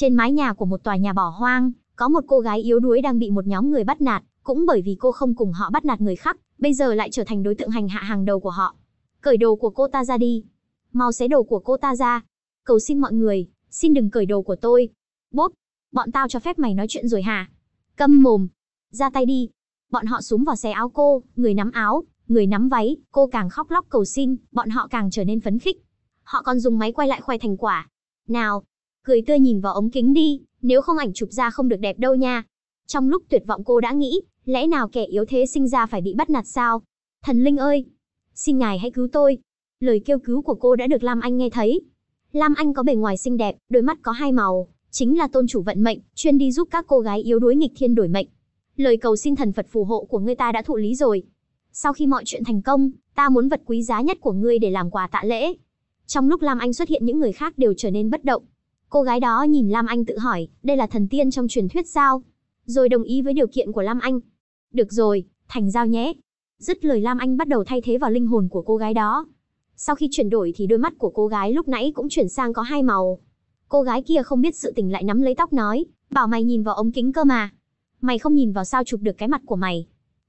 Trên mái nhà của một tòa nhà bỏ hoang, có một cô gái yếu đuối đang bị một nhóm người bắt nạt, cũng bởi vì cô không cùng họ bắt nạt người khác, bây giờ lại trở thành đối tượng hành hạ hàng đầu của họ. Cởi đồ của cô ta ra đi. Mau xé đồ của cô ta ra. Cầu xin mọi người, xin đừng cởi đồ của tôi. Bốp, bọn tao cho phép mày nói chuyện rồi hả? Câm mồm, ra tay đi. Bọn họ súng vào xé áo cô, người nắm áo, người nắm váy, cô càng khóc lóc cầu xin, bọn họ càng trở nên phấn khích. Họ còn dùng máy quay lại khoai thành quả. Nào, cười tươi nhìn vào ống kính đi, nếu không ảnh chụp ra không được đẹp đâu nha. Trong lúc tuyệt vọng cô đã nghĩ, lẽ nào kẻ yếu thế sinh ra phải bị bắt nạt sao? Thần linh ơi, xin ngài hãy cứu tôi. Lời kêu cứu của cô đã được Lam Anh nghe thấy. Lam Anh có bề ngoài xinh đẹp, đôi mắt có hai màu, chính là tôn chủ vận mệnh, chuyên đi giúp các cô gái yếu đuối nghịch thiên đổi mệnh. Lời cầu xin thần Phật phù hộ của ngươi ta đã thụ lý rồi. Sau khi mọi chuyện thành công, ta muốn vật quý giá nhất của ngươi để làm quà tạ lễ. Trong lúc Lam Anh xuất hiện những người khác đều trở nên bất động. Cô gái đó nhìn Lam Anh tự hỏi, đây là thần tiên trong truyền thuyết sao? Rồi đồng ý với điều kiện của Lam Anh. Được rồi, thành giao nhé. Dứt lời Lam Anh bắt đầu thay thế vào linh hồn của cô gái đó. Sau khi chuyển đổi thì đôi mắt của cô gái lúc nãy cũng chuyển sang có hai màu. Cô gái kia không biết sự tình lại nắm lấy tóc nói, bảo mày nhìn vào ống kính cơ mà. Mày không nhìn vào sao chụp được cái mặt của mày.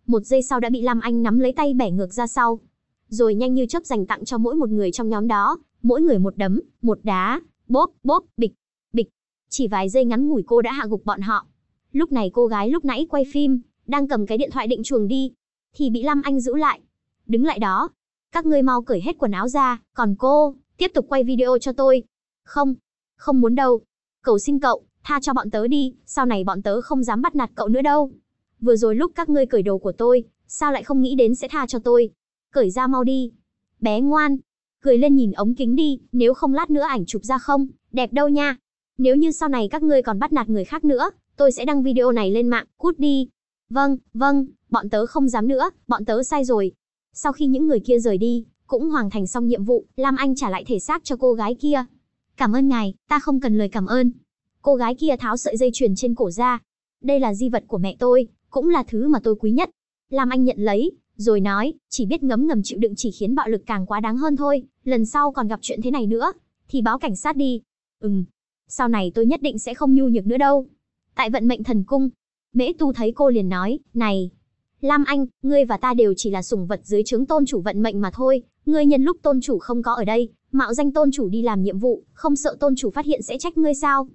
Một giây sau đã bị Lam Anh nắm lấy tay bẻ ngược ra sau. Rồi nhanh như chớp dành tặng cho mỗi một người trong nhóm đó, mỗi người một đấm, một đá, bốp, bốp, bịch, bịch. Chỉ vài giây ngắn ngủi cô đã hạ gục bọn họ. Lúc này cô gái lúc nãy quay phim, đang cầm cái điện thoại định chuồng đi, thì bị lâm Anh giữ lại. Đứng lại đó, các ngươi mau cởi hết quần áo ra, còn cô, tiếp tục quay video cho tôi. Không, không muốn đâu. Cầu xin cậu, tha cho bọn tớ đi, sau này bọn tớ không dám bắt nạt cậu nữa đâu. Vừa rồi lúc các ngươi cởi đồ của tôi, sao lại không nghĩ đến sẽ tha cho tôi? Cởi ra mau đi. Bé ngoan, cười lên nhìn ống kính đi, nếu không lát nữa ảnh chụp ra không, đẹp đâu nha. Nếu như sau này các ngươi còn bắt nạt người khác nữa, tôi sẽ đăng video này lên mạng, cút đi. Vâng, vâng, bọn tớ không dám nữa, bọn tớ sai rồi. Sau khi những người kia rời đi, cũng hoàn thành xong nhiệm vụ, Lam Anh trả lại thể xác cho cô gái kia. Cảm ơn ngài, ta không cần lời cảm ơn. Cô gái kia tháo sợi dây chuyền trên cổ ra. Đây là di vật của mẹ tôi, cũng là thứ mà tôi quý nhất. Lam Anh nhận lấy, rồi nói, chỉ biết ngấm ngầm chịu đựng chỉ khiến bạo lực càng quá đáng hơn thôi, lần sau còn gặp chuyện thế này nữa, thì báo cảnh sát đi. Ừm, sau này tôi nhất định sẽ không nhu nhược nữa đâu. Tại vận mệnh thần cung, Mễ Tu thấy cô liền nói, này, Lam Anh, ngươi và ta đều chỉ là sủng vật dưới trướng tôn chủ vận mệnh mà thôi, ngươi nhân lúc tôn chủ không có ở đây, mạo danh tôn chủ đi làm nhiệm vụ, không sợ tôn chủ phát hiện sẽ trách ngươi sao?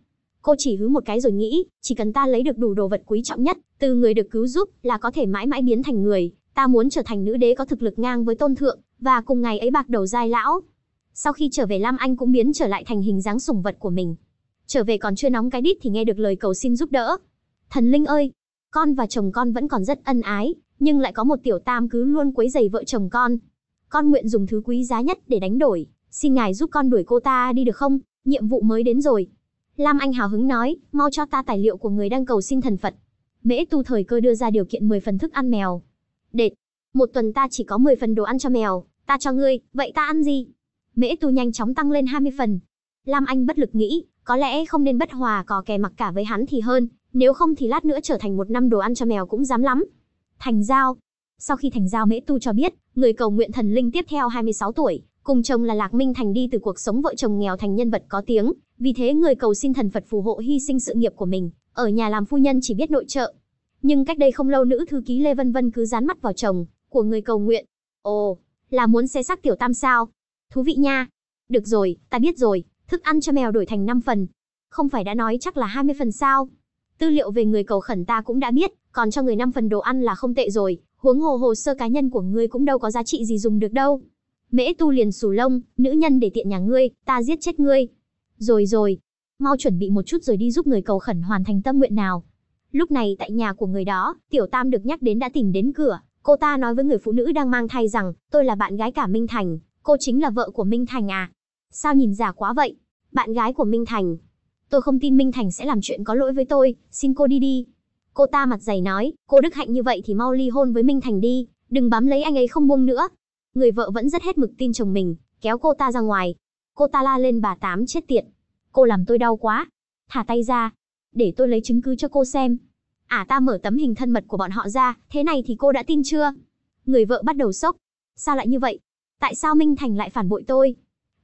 Cô chỉ hứa một cái rồi nghĩ, chỉ cần ta lấy được đủ đồ vật quý trọng nhất, từ người được cứu giúp là có thể mãi mãi biến thành người, ta muốn trở thành nữ đế có thực lực ngang với tôn thượng, và cùng ngày ấy bạc đầu giai lão. Sau khi trở về Lam Anh cũng biến trở lại thành hình dáng sủng vật của mình. Trở về còn chưa nóng cái đít thì nghe được lời cầu xin giúp đỡ. Thần Linh ơi, con và chồng con vẫn còn rất ân ái, nhưng lại có một tiểu tam cứ luôn quấy giày vợ chồng con. Con nguyện dùng thứ quý giá nhất để đánh đổi, xin ngài giúp con đuổi cô ta đi được không, nhiệm vụ mới đến rồi. Lam Anh hào hứng nói, mau cho ta tài liệu của người đang cầu xin thần Phật. Mễ tu thời cơ đưa ra điều kiện 10 phần thức ăn mèo, Đệt, một tuần ta chỉ có 10 phần đồ ăn cho mèo, ta cho ngươi, vậy ta ăn gì? Mễ tu nhanh chóng tăng lên 20 phần. Lam Anh bất lực nghĩ, có lẽ không nên bất hòa cò kè mặc cả với hắn thì hơn, nếu không thì lát nữa trở thành một năm đồ ăn cho mèo cũng dám lắm. Thành Giao Sau khi Thành Giao Mễ Tu cho biết, người cầu nguyện thần linh tiếp theo 26 tuổi, cùng chồng là Lạc Minh Thành đi từ cuộc sống vợ chồng nghèo thành nhân vật có tiếng, vì thế người cầu xin thần Phật phù hộ hy sinh sự nghiệp của mình, ở nhà làm phu nhân chỉ biết nội trợ, nhưng cách đây không lâu nữ thư ký Lê Vân Vân cứ dán mắt vào chồng của người cầu nguyện. Ồ, là muốn xé xác tiểu tam sao? Thú vị nha. Được rồi, ta biết rồi, thức ăn cho mèo đổi thành 5 phần. Không phải đã nói chắc là 20 phần sao? Tư liệu về người cầu khẩn ta cũng đã biết, còn cho người 5 phần đồ ăn là không tệ rồi, huống hồ hồ sơ cá nhân của ngươi cũng đâu có giá trị gì dùng được đâu. Mễ tu liền sù lông, nữ nhân để tiện nhà ngươi, ta giết chết ngươi. Rồi rồi, mau chuẩn bị một chút rồi đi giúp người cầu khẩn hoàn thành tâm nguyện nào. Lúc này tại nhà của người đó, Tiểu Tam được nhắc đến đã tìm đến cửa, cô ta nói với người phụ nữ đang mang thai rằng, tôi là bạn gái cả Minh Thành, cô chính là vợ của Minh Thành à? Sao nhìn già quá vậy? Bạn gái của Minh Thành. Tôi không tin Minh Thành sẽ làm chuyện có lỗi với tôi, xin cô đi đi. Cô ta mặt dày nói, cô Đức Hạnh như vậy thì mau ly hôn với Minh Thành đi, đừng bám lấy anh ấy không buông nữa. Người vợ vẫn rất hết mực tin chồng mình, kéo cô ta ra ngoài. Cô ta la lên bà tám chết tiệt. Cô làm tôi đau quá. Thả tay ra, để tôi lấy chứng cứ cho cô xem. À ta mở tấm hình thân mật của bọn họ ra, thế này thì cô đã tin chưa? Người vợ bắt đầu sốc. Sao lại như vậy? Tại sao Minh Thành lại phản bội tôi?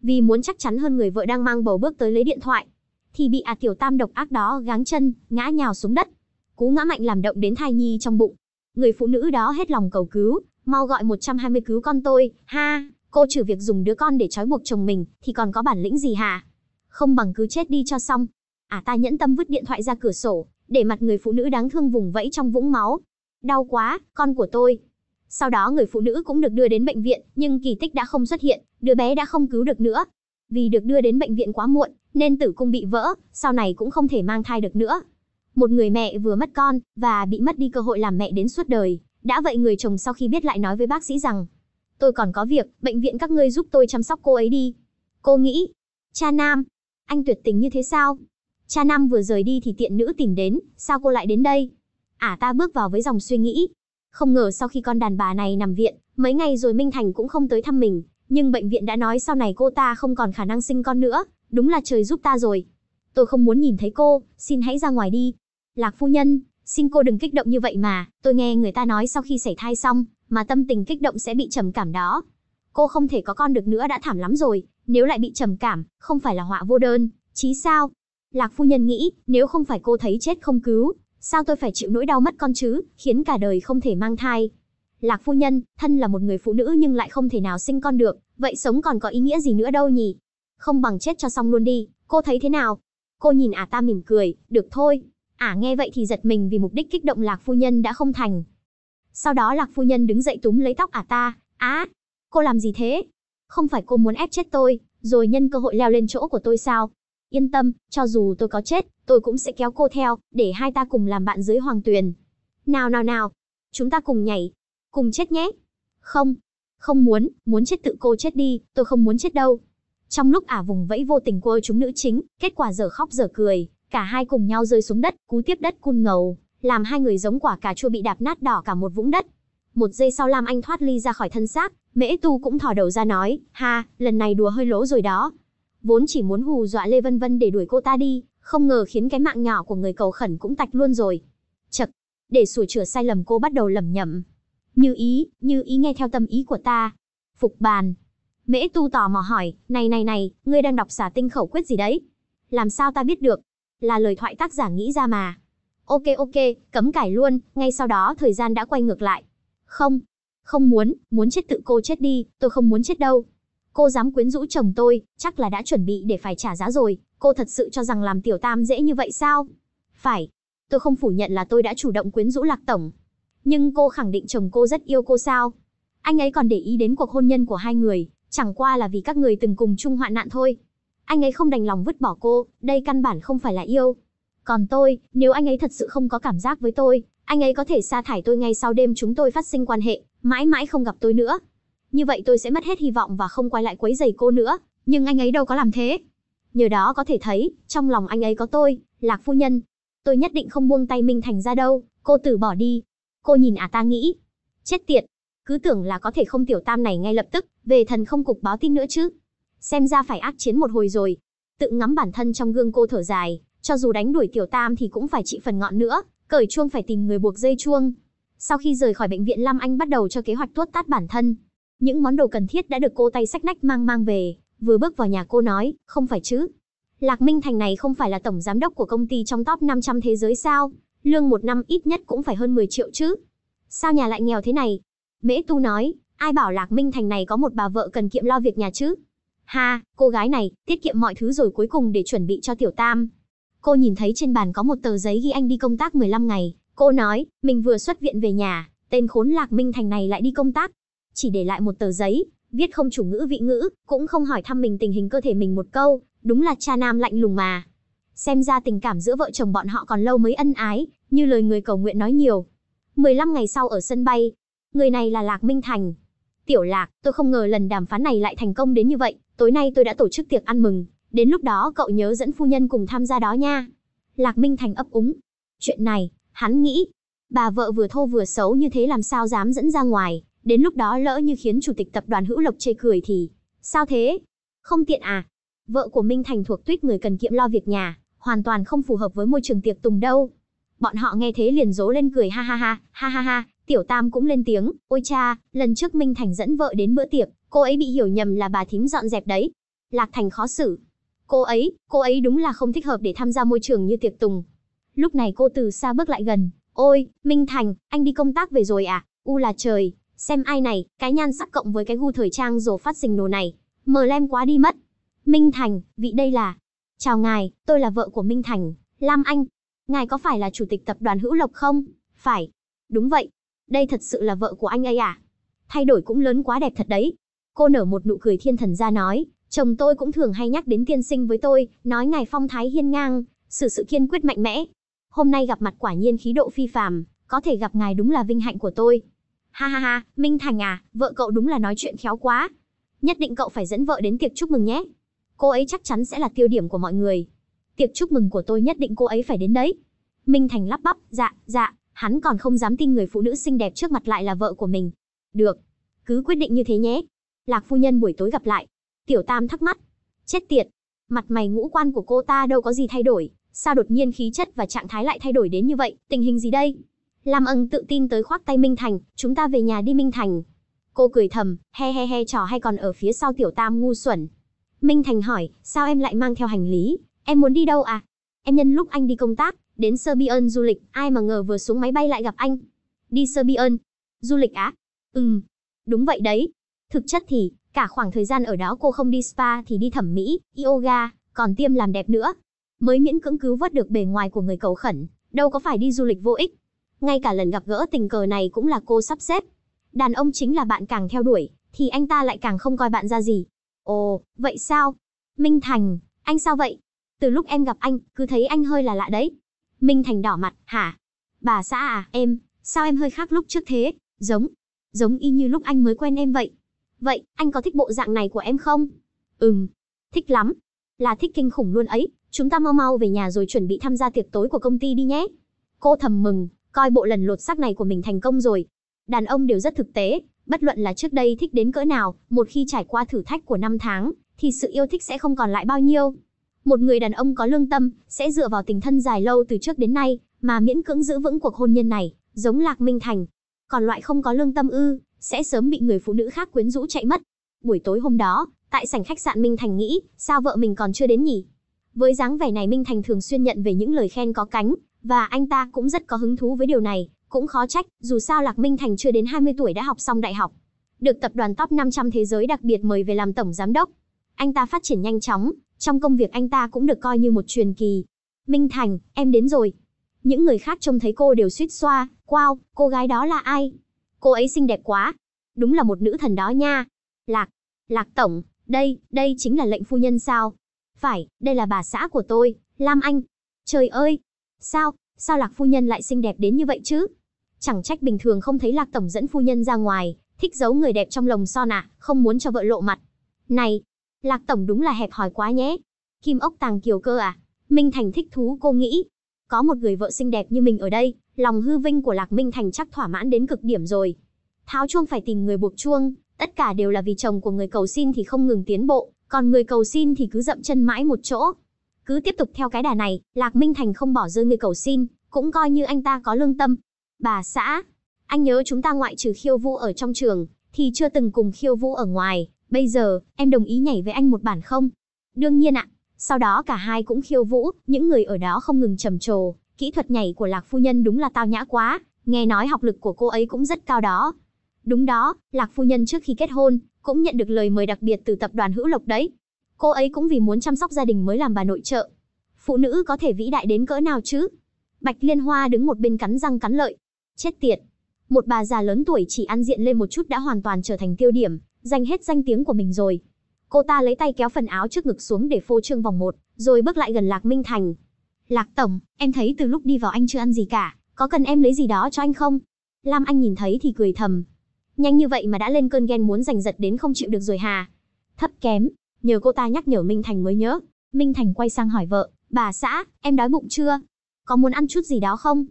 Vì muốn chắc chắn hơn người vợ đang mang bầu bước tới lấy điện thoại, thì bị à tiểu tam độc ác đó gáng chân, ngã nhào xuống đất. Cú ngã mạnh làm động đến thai nhi trong bụng. Người phụ nữ đó hết lòng cầu cứu, mau gọi 120 cứu con tôi, ha, cô trừ việc dùng đứa con để trói buộc chồng mình, thì còn có bản lĩnh gì hả? Không bằng cứ chết đi cho xong. À ta nhẫn tâm vứt điện thoại ra cửa sổ, để mặt người phụ nữ đáng thương vùng vẫy trong vũng máu. Đau quá, con của tôi. Sau đó người phụ nữ cũng được đưa đến bệnh viện, nhưng kỳ tích đã không xuất hiện, đứa bé đã không cứu được nữa. Vì được đưa đến bệnh viện quá muộn, nên tử cung bị vỡ, sau này cũng không thể mang thai được nữa. Một người mẹ vừa mất con, và bị mất đi cơ hội làm mẹ đến suốt đời. Đã vậy người chồng sau khi biết lại nói với bác sĩ rằng, tôi còn có việc, bệnh viện các ngươi giúp tôi chăm sóc cô ấy đi. Cô nghĩ, cha nam, anh tuyệt tình như thế sao? Cha Nam vừa rời đi thì tiện nữ tìm đến, sao cô lại đến đây? Ả à, ta bước vào với dòng suy nghĩ. Không ngờ sau khi con đàn bà này nằm viện, mấy ngày rồi Minh Thành cũng không tới thăm mình, nhưng bệnh viện đã nói sau này cô ta không còn khả năng sinh con nữa, đúng là trời giúp ta rồi. Tôi không muốn nhìn thấy cô, xin hãy ra ngoài đi. Lạc phu nhân, xin cô đừng kích động như vậy mà, tôi nghe người ta nói sau khi sảy thai xong, mà tâm tình kích động sẽ bị trầm cảm đó. Cô không thể có con được nữa đã thảm lắm rồi, nếu lại bị trầm cảm, không phải là họa vô đơn, chí sao? Lạc phu nhân nghĩ, nếu không phải cô thấy chết không cứu, sao tôi phải chịu nỗi đau mất con chứ, khiến cả đời không thể mang thai. Lạc phu nhân, thân là một người phụ nữ nhưng lại không thể nào sinh con được, vậy sống còn có ý nghĩa gì nữa đâu nhỉ? Không bằng chết cho xong luôn đi, cô thấy thế nào? Cô nhìn ả à ta mỉm cười, được thôi. Ả à, nghe vậy thì giật mình vì mục đích kích động Lạc phu nhân đã không thành. Sau đó Lạc phu nhân đứng dậy túm lấy tóc ả à ta, á, cô làm gì thế? Không phải cô muốn ép chết tôi, rồi nhân cơ hội leo lên chỗ của tôi sao? Yên tâm, cho dù tôi có chết, tôi cũng sẽ kéo cô theo, để hai ta cùng làm bạn dưới hoàng tuyền. Nào nào nào, chúng ta cùng nhảy, cùng chết nhé. Không, không muốn, muốn chết tự cô chết đi, tôi không muốn chết đâu. Trong lúc ả vùng vẫy vô tình cô chúng nữ chính, kết quả giờ khóc giờ cười, cả hai cùng nhau rơi xuống đất, cú tiếp đất cun ngầu, làm hai người giống quả cà chua bị đạp nát đỏ cả một vũng đất. Một giây sau Lam Anh thoát ly ra khỏi thân xác, Mễ Tu cũng thò đầu ra nói, ha, lần này đùa hơi lỗ rồi đó vốn chỉ muốn hù dọa Lê Vân Vân để đuổi cô ta đi, không ngờ khiến cái mạng nhỏ của người cầu khẩn cũng tạch luôn rồi. Chật, để sửa chữa sai lầm cô bắt đầu lầm nhầm. Như ý, như ý nghe theo tâm ý của ta. Phục bàn. Mễ tu tò mò hỏi, này này này, ngươi đang đọc xả tinh khẩu quyết gì đấy? Làm sao ta biết được? Là lời thoại tác giả nghĩ ra mà. Ok ok, cấm cải luôn, ngay sau đó thời gian đã quay ngược lại. Không, không muốn, muốn chết tự cô chết đi, tôi không muốn chết đâu. Cô dám quyến rũ chồng tôi, chắc là đã chuẩn bị để phải trả giá rồi, cô thật sự cho rằng làm tiểu tam dễ như vậy sao? Phải, tôi không phủ nhận là tôi đã chủ động quyến rũ Lạc Tổng. Nhưng cô khẳng định chồng cô rất yêu cô sao? Anh ấy còn để ý đến cuộc hôn nhân của hai người, chẳng qua là vì các người từng cùng chung hoạn nạn thôi. Anh ấy không đành lòng vứt bỏ cô, đây căn bản không phải là yêu. Còn tôi, nếu anh ấy thật sự không có cảm giác với tôi, anh ấy có thể sa thải tôi ngay sau đêm chúng tôi phát sinh quan hệ, mãi mãi không gặp tôi nữa như vậy tôi sẽ mất hết hy vọng và không quay lại quấy giày cô nữa, nhưng anh ấy đâu có làm thế. Nhờ đó có thể thấy, trong lòng anh ấy có tôi, Lạc Phu Nhân. Tôi nhất định không buông tay Minh Thành ra đâu, cô tử bỏ đi. Cô nhìn à ta nghĩ. Chết tiệt, cứ tưởng là có thể không tiểu tam này ngay lập tức, về thần không cục báo tin nữa chứ. Xem ra phải ác chiến một hồi rồi. Tự ngắm bản thân trong gương cô thở dài, cho dù đánh đuổi tiểu tam thì cũng phải trị phần ngọn nữa, cởi chuông phải tìm người buộc dây chuông. Sau khi rời khỏi bệnh viện lâm Anh bắt đầu cho kế hoạch tuốt tát bản thân, những món đồ cần thiết đã được cô tay sách nách mang mang về, vừa bước vào nhà cô nói, không phải chứ. Lạc Minh Thành này không phải là tổng giám đốc của công ty trong top 500 thế giới sao? Lương một năm ít nhất cũng phải hơn 10 triệu chứ. Sao nhà lại nghèo thế này? Mễ Tu nói, ai bảo Lạc Minh Thành này có một bà vợ cần kiệm lo việc nhà chứ? Ha, cô gái này, tiết kiệm mọi thứ rồi cuối cùng để chuẩn bị cho tiểu tam. Cô nhìn thấy trên bàn có một tờ giấy ghi anh đi công tác 15 ngày. Cô nói, mình vừa xuất viện về nhà, tên khốn Lạc Minh Thành này lại đi công tác, chỉ để lại một tờ giấy, viết không chủ ngữ vị ngữ, cũng không hỏi thăm mình tình hình cơ thể mình một câu, đúng là cha nam lạnh lùng mà. Xem ra tình cảm giữa vợ chồng bọn họ còn lâu mới ân ái, như lời người cầu nguyện nói nhiều. 15 ngày sau ở sân bay, người này là Lạc Minh Thành. Tiểu Lạc, tôi không ngờ lần đàm phán này lại thành công đến như vậy, tối nay tôi đã tổ chức tiệc ăn mừng, đến lúc đó cậu nhớ dẫn phu nhân cùng tham gia đó nha. Lạc Minh Thành ấp úng. Chuyện này, hắn nghĩ, bà vợ vừa thô vừa xấu như thế làm sao dám dẫn ra ngoài. Đến lúc đó lỡ như khiến chủ tịch tập đoàn Hữu Lộc chê cười thì sao thế? Không tiện à? Vợ của Minh Thành thuộc tuyết người cần kiệm lo việc nhà, hoàn toàn không phù hợp với môi trường tiệc tùng đâu. Bọn họ nghe thế liền dỗ lên cười ha ha ha, ha ha ha, tiểu tam cũng lên tiếng, ôi cha, lần trước Minh Thành dẫn vợ đến bữa tiệc, cô ấy bị hiểu nhầm là bà thím dọn dẹp đấy. Lạc Thành khó xử. Cô ấy, cô ấy đúng là không thích hợp để tham gia môi trường như tiệc tùng. Lúc này cô từ xa bước lại gần, ôi, Minh Thành, anh đi công tác về rồi à, u là trời, Xem ai này, cái nhan sắc cộng với cái gu thời trang rồ phát sinh đồ này, mờ lem quá đi mất. Minh Thành, vị đây là. Chào ngài, tôi là vợ của Minh Thành, Lam Anh. Ngài có phải là chủ tịch tập đoàn Hữu Lộc không? Phải. Đúng vậy. Đây thật sự là vợ của anh ấy à? Thay đổi cũng lớn quá đẹp thật đấy. Cô nở một nụ cười thiên thần ra nói, chồng tôi cũng thường hay nhắc đến tiên sinh với tôi, nói ngài phong thái hiên ngang, sự sự kiên quyết mạnh mẽ. Hôm nay gặp mặt quả nhiên khí độ phi phàm, có thể gặp ngài đúng là vinh hạnh của tôi. Ha ha ha, Minh Thành à, vợ cậu đúng là nói chuyện khéo quá. Nhất định cậu phải dẫn vợ đến tiệc chúc mừng nhé. Cô ấy chắc chắn sẽ là tiêu điểm của mọi người. Tiệc chúc mừng của tôi nhất định cô ấy phải đến đấy. Minh Thành lắp bắp, dạ, dạ, hắn còn không dám tin người phụ nữ xinh đẹp trước mặt lại là vợ của mình. Được, cứ quyết định như thế nhé. Lạc phu nhân buổi tối gặp lại. Tiểu Tam thắc mắc. Chết tiệt, mặt mày ngũ quan của cô ta đâu có gì thay đổi, sao đột nhiên khí chất và trạng thái lại thay đổi đến như vậy, tình hình gì đây? Lam Ân tự tin tới khoác tay Minh Thành, chúng ta về nhà đi Minh Thành. Cô cười thầm, he he he trò hay còn ở phía sau tiểu tam ngu xuẩn. Minh Thành hỏi, sao em lại mang theo hành lý, em muốn đi đâu à? Em nhân lúc anh đi công tác, đến Serbian du lịch, ai mà ngờ vừa xuống máy bay lại gặp anh. Đi Serbian? Du lịch á? Ừm, đúng vậy đấy. Thực chất thì, cả khoảng thời gian ở đó cô không đi spa thì đi thẩm mỹ, yoga, còn tiêm làm đẹp nữa. Mới miễn cưỡng cứu vớt được bề ngoài của người cầu khẩn, đâu có phải đi du lịch vô ích. Ngay cả lần gặp gỡ tình cờ này cũng là cô sắp xếp. Đàn ông chính là bạn càng theo đuổi, thì anh ta lại càng không coi bạn ra gì. Ồ, vậy sao? Minh Thành, anh sao vậy? Từ lúc em gặp anh, cứ thấy anh hơi là lạ đấy. Minh Thành đỏ mặt, hả? Bà xã à, em, sao em hơi khác lúc trước thế? Giống, giống y như lúc anh mới quen em vậy. Vậy, anh có thích bộ dạng này của em không? Ừm, thích lắm. Là thích kinh khủng luôn ấy, chúng ta mau mau về nhà rồi chuẩn bị tham gia tiệc tối của công ty đi nhé. Cô thầm mừng, coi bộ lần lột xác này của mình thành công rồi. Đàn ông đều rất thực tế, bất luận là trước đây thích đến cỡ nào, một khi trải qua thử thách của năm tháng, thì sự yêu thích sẽ không còn lại bao nhiêu. Một người đàn ông có lương tâm, sẽ dựa vào tình thân dài lâu từ trước đến nay, mà miễn cưỡng giữ vững cuộc hôn nhân này, giống Lạc Minh Thành. Còn loại không có lương tâm ư, sẽ sớm bị người phụ nữ khác quyến rũ chạy mất. Buổi tối hôm đó, tại sảnh khách sạn Minh Thành nghĩ, sao vợ mình còn chưa đến nhỉ? Với dáng vẻ này Minh Thành thường xuyên nhận về những lời khen có cánh, và anh ta cũng rất có hứng thú với điều này, cũng khó trách, dù sao Lạc Minh Thành chưa đến 20 tuổi đã học xong đại học, được tập đoàn top 500 thế giới đặc biệt mời về làm tổng giám đốc. Anh ta phát triển nhanh chóng, trong công việc anh ta cũng được coi như một truyền kỳ. Minh Thành, em đến rồi. Những người khác trông thấy cô đều suýt xoa, wow, cô gái đó là ai? Cô ấy xinh đẹp quá. Đúng là một nữ thần đó nha. Lạc, Lạc Tổng, đây, đây chính là lệnh phu nhân sao? Phải, đây là bà xã của tôi, Lam Anh. Trời ơi, Sao, sao Lạc phu nhân lại xinh đẹp đến như vậy chứ? Chẳng trách bình thường không thấy Lạc tổng dẫn phu nhân ra ngoài, thích giấu người đẹp trong lồng son à, không muốn cho vợ lộ mặt. Này, Lạc tổng đúng là hẹp hòi quá nhé. Kim ốc tàng kiều cơ à? Minh Thành thích thú cô nghĩ, có một người vợ xinh đẹp như mình ở đây, lòng hư vinh của Lạc Minh Thành chắc thỏa mãn đến cực điểm rồi. Tháo chuông phải tìm người buộc chuông, tất cả đều là vì chồng của người cầu xin thì không ngừng tiến bộ, còn người cầu xin thì cứ dậm chân mãi một chỗ. Cứ tiếp tục theo cái đà này, Lạc Minh Thành không bỏ rơi người cầu xin, cũng coi như anh ta có lương tâm. Bà xã, anh nhớ chúng ta ngoại trừ khiêu vũ ở trong trường, thì chưa từng cùng khiêu vũ ở ngoài. Bây giờ, em đồng ý nhảy với anh một bản không? Đương nhiên ạ. Sau đó cả hai cũng khiêu vũ, những người ở đó không ngừng trầm trồ. Kỹ thuật nhảy của Lạc Phu Nhân đúng là tao nhã quá, nghe nói học lực của cô ấy cũng rất cao đó. Đúng đó, Lạc Phu Nhân trước khi kết hôn, cũng nhận được lời mời đặc biệt từ tập đoàn hữu lộc đấy. Cô ấy cũng vì muốn chăm sóc gia đình mới làm bà nội trợ. Phụ nữ có thể vĩ đại đến cỡ nào chứ? Bạch Liên Hoa đứng một bên cắn răng cắn lợi. Chết tiệt. Một bà già lớn tuổi chỉ ăn diện lên một chút đã hoàn toàn trở thành tiêu điểm, giành hết danh tiếng của mình rồi. Cô ta lấy tay kéo phần áo trước ngực xuống để phô trương vòng một, rồi bước lại gần Lạc Minh Thành. Lạc Tổng, em thấy từ lúc đi vào anh chưa ăn gì cả, có cần em lấy gì đó cho anh không? Lam Anh nhìn thấy thì cười thầm. Nhanh như vậy mà đã lên cơn ghen muốn giành giật đến không chịu được rồi hà. Thấp kém, nhờ cô ta nhắc nhở Minh Thành mới nhớ. Minh Thành quay sang hỏi vợ, bà xã, em đói bụng chưa? Có muốn ăn chút gì đó không?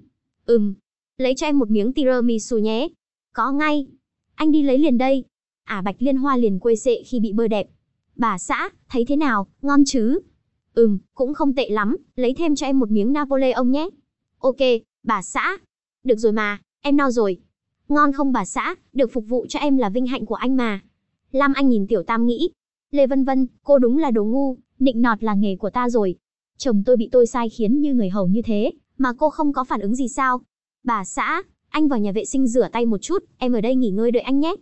Ừm, lấy cho em một miếng tiramisu nhé. Có ngay. Anh đi lấy liền đây. À Bạch Liên Hoa liền quê sệ khi bị bơ đẹp. Bà xã, thấy thế nào, ngon chứ? Ừm, cũng không tệ lắm, lấy thêm cho em một miếng Napoleon nhé. Ok, bà xã. Được rồi mà, em no rồi. Ngon không bà xã, được phục vụ cho em là vinh hạnh của anh mà. Lam Anh nhìn Tiểu Tam nghĩ, Lê Vân Vân, cô đúng là đồ ngu, nịnh nọt là nghề của ta rồi. Chồng tôi bị tôi sai khiến như người hầu như thế, mà cô không có phản ứng gì sao? Bà xã, anh vào nhà vệ sinh rửa tay một chút, em ở đây nghỉ ngơi đợi anh nhé.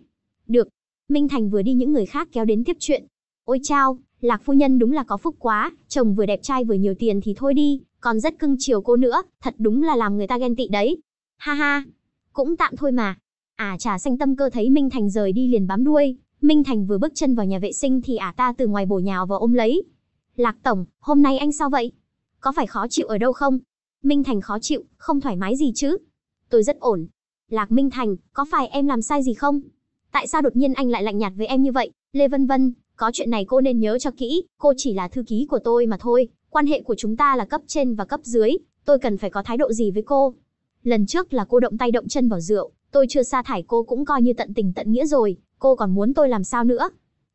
Được. Minh Thành vừa đi những người khác kéo đến tiếp chuyện. Ôi chao, Lạc phu nhân đúng là có phúc quá, chồng vừa đẹp trai vừa nhiều tiền thì thôi đi, còn rất cưng chiều cô nữa, thật đúng là làm người ta ghen tị đấy. Ha ha, cũng tạm thôi mà. À trà xanh tâm cơ thấy Minh Thành rời đi liền bám đuôi, Minh Thành vừa bước chân vào nhà vệ sinh thì ả à ta từ ngoài bổ nhào vào ôm lấy. Lạc Tổng, hôm nay anh sao vậy? Có phải khó chịu ở đâu không? Minh Thành khó chịu, không thoải mái gì chứ? Tôi rất ổn. Lạc Minh Thành, có phải em làm sai gì không? Tại sao đột nhiên anh lại lạnh nhạt với em như vậy? Lê Vân Vân, có chuyện này cô nên nhớ cho kỹ, cô chỉ là thư ký của tôi mà thôi. Quan hệ của chúng ta là cấp trên và cấp dưới, tôi cần phải có thái độ gì với cô? Lần trước là cô động tay động chân vào rượu, tôi chưa sa thải cô cũng coi như tận tình tận nghĩa rồi, Cô còn muốn tôi làm sao nữa?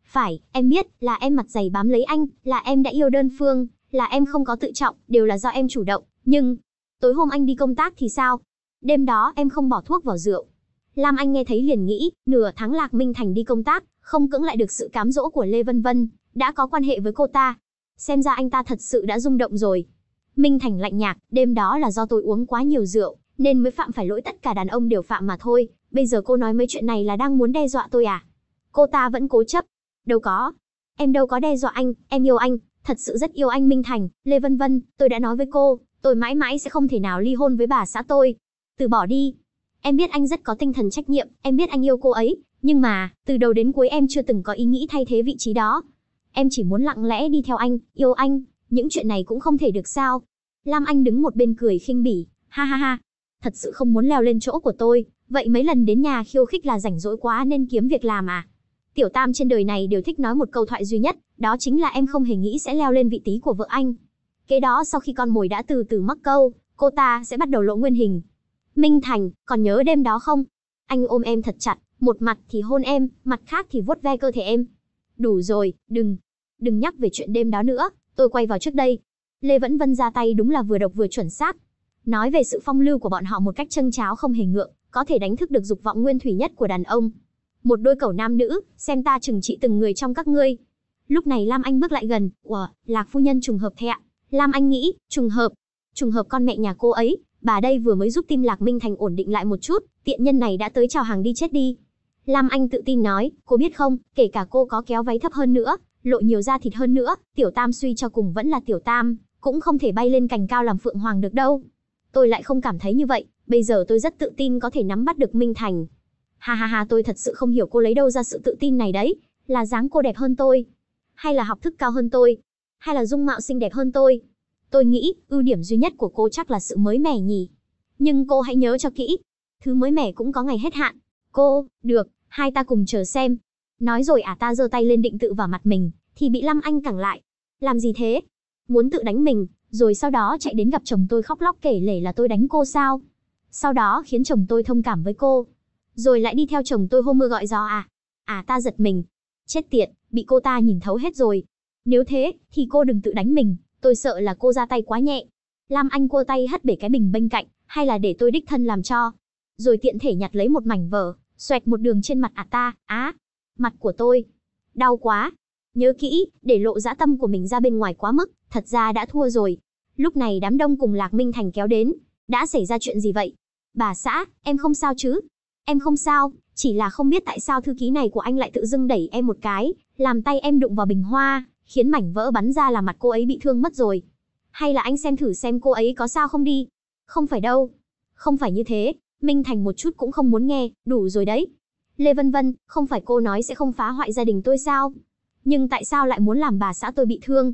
Phải, em biết, là em mặt dày bám lấy anh, là em đã yêu đơn phương, là em không có tự trọng, đều là do em chủ động, nhưng... Tối hôm anh đi công tác thì sao? Đêm đó em không bỏ thuốc vào rượu. Lam Anh nghe thấy liền nghĩ, nửa tháng Lạc Minh Thành đi công tác, không cưỡng lại được sự cám dỗ của Lê Vân Vân, đã có quan hệ với cô ta. Xem ra anh ta thật sự đã rung động rồi. Minh Thành lạnh nhạt, đêm đó là do tôi uống quá nhiều rượu, nên mới phạm phải lỗi tất cả đàn ông đều phạm mà thôi, Bây giờ cô nói mấy chuyện này là đang muốn đe dọa tôi à? Cô ta vẫn cố chấp. Đâu có. Em đâu có đe dọa anh, em yêu anh, thật sự rất yêu anh Minh Thành, Lê Vân Vân, tôi đã nói với cô, tôi mãi mãi sẽ không thể nào ly hôn với bà xã tôi. Từ bỏ đi. Em biết anh rất có tinh thần trách nhiệm, em biết anh yêu cô ấy, nhưng mà, từ đầu đến cuối em chưa từng có ý nghĩ thay thế vị trí đó. Em chỉ muốn lặng lẽ đi theo anh, yêu anh, những chuyện này cũng không thể được sao. Lam Anh đứng một bên cười khinh bỉ, ha ha ha, thật sự không muốn leo lên chỗ của tôi, Vậy mấy lần đến nhà khiêu khích là rảnh rỗi quá nên kiếm việc làm à? Tiểu Tam trên đời này đều thích nói một câu thoại duy nhất, đó chính là em không hề nghĩ sẽ leo lên vị trí của vợ anh. Kế đó sau khi con mồi đã từ từ mắc câu, cô ta sẽ bắt đầu lộ nguyên hình. Minh Thành, còn nhớ đêm đó không? Anh ôm em thật chặt, một mặt thì hôn em, mặt khác thì vuốt ve cơ thể em. Đủ rồi, đừng, đừng nhắc về chuyện đêm đó nữa, tôi quay vào trước đây. Lê Vẫn Vân ra tay đúng là vừa độc vừa chuẩn xác. Nói về sự phong lưu của bọn họ một cách trân cháo không hề ngượng, có thể đánh thức được dục vọng nguyên thủy nhất của đàn ông. Một đôi cẩu nam nữ, xem ta trừng trị từng người trong các ngươi. Lúc này Lam Anh bước lại gần, "Ủa, Lạc phu nhân trùng hợp thế ạ?" Lam Anh nghĩ, trùng hợp, trùng hợp con mẹ nhà cô ấy, bà đây vừa mới giúp tim Lạc Minh Thành ổn định lại một chút, tiện nhân này đã tới chào hàng đi chết đi. Lam Anh tự tin nói, cô biết không, kể cả cô có kéo váy thấp hơn nữa, lộ nhiều da thịt hơn nữa, tiểu tam suy cho cùng vẫn là tiểu tam, cũng không thể bay lên cành cao làm phượng hoàng được đâu. Tôi lại không cảm thấy như vậy bây giờ tôi rất tự tin có thể nắm bắt được Minh Thành. Ha ha ha tôi thật sự không hiểu cô lấy đâu ra sự tự tin này đấy, là dáng cô đẹp hơn tôi, hay là học thức cao hơn tôi, hay là dung mạo xinh đẹp hơn tôi. Tôi nghĩ, ưu điểm duy nhất của cô chắc là sự mới mẻ nhỉ. Nhưng cô hãy nhớ cho kỹ, thứ mới mẻ cũng có ngày hết hạn. Cô, được, hai ta cùng chờ xem. Nói rồi à ta giơ tay lên định tự vào mặt mình, thì bị Lâm Anh cẳng lại. Làm gì thế? Muốn tự đánh mình, rồi sau đó chạy đến gặp chồng tôi khóc lóc kể lể là tôi đánh cô sao? sau đó khiến chồng tôi thông cảm với cô. Rồi lại đi theo chồng tôi hôm mưa gọi gió à? À ta giật mình. Chết tiệt, bị cô ta nhìn thấu hết rồi. Nếu thế, thì cô đừng tự đánh mình, tôi sợ là cô ra tay quá nhẹ. làm Anh cô tay hất bể cái bình bên cạnh, hay là để tôi đích thân làm cho. Rồi tiện thể nhặt lấy một mảnh vở, xoẹt một đường trên mặt à ta, á, mặt của tôi. Đau quá. Nhớ kỹ, để lộ dã tâm của mình ra bên ngoài quá mức, thật ra đã thua rồi. Lúc này đám đông cùng Lạc Minh Thành kéo đến, đã xảy ra chuyện gì vậy? Bà xã, em không sao chứ? Em không sao, chỉ là không biết tại sao thư ký này của anh lại tự dưng đẩy em một cái, làm tay em đụng vào bình hoa, khiến mảnh vỡ bắn ra là mặt cô ấy bị thương mất rồi. Hay là anh xem thử xem cô ấy có sao không đi? Không phải đâu. Không phải như thế, Minh Thành một chút cũng không muốn nghe, đủ rồi đấy. Lê Vân Vân, không phải cô nói sẽ không phá hoại gia đình tôi sao? Nhưng tại sao lại muốn làm bà xã tôi bị thương?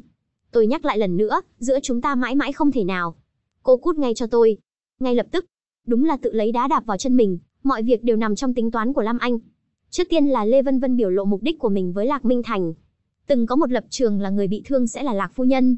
Tôi nhắc lại lần nữa, giữa chúng ta mãi mãi không thể nào. Cô cút ngay cho tôi. Ngay lập tức, đúng là tự lấy đá đạp vào chân mình, mọi việc đều nằm trong tính toán của Lam Anh. Trước tiên là Lê Vân Vân biểu lộ mục đích của mình với Lạc Minh Thành. Từng có một lập trường là người bị thương sẽ là Lạc Phu Nhân.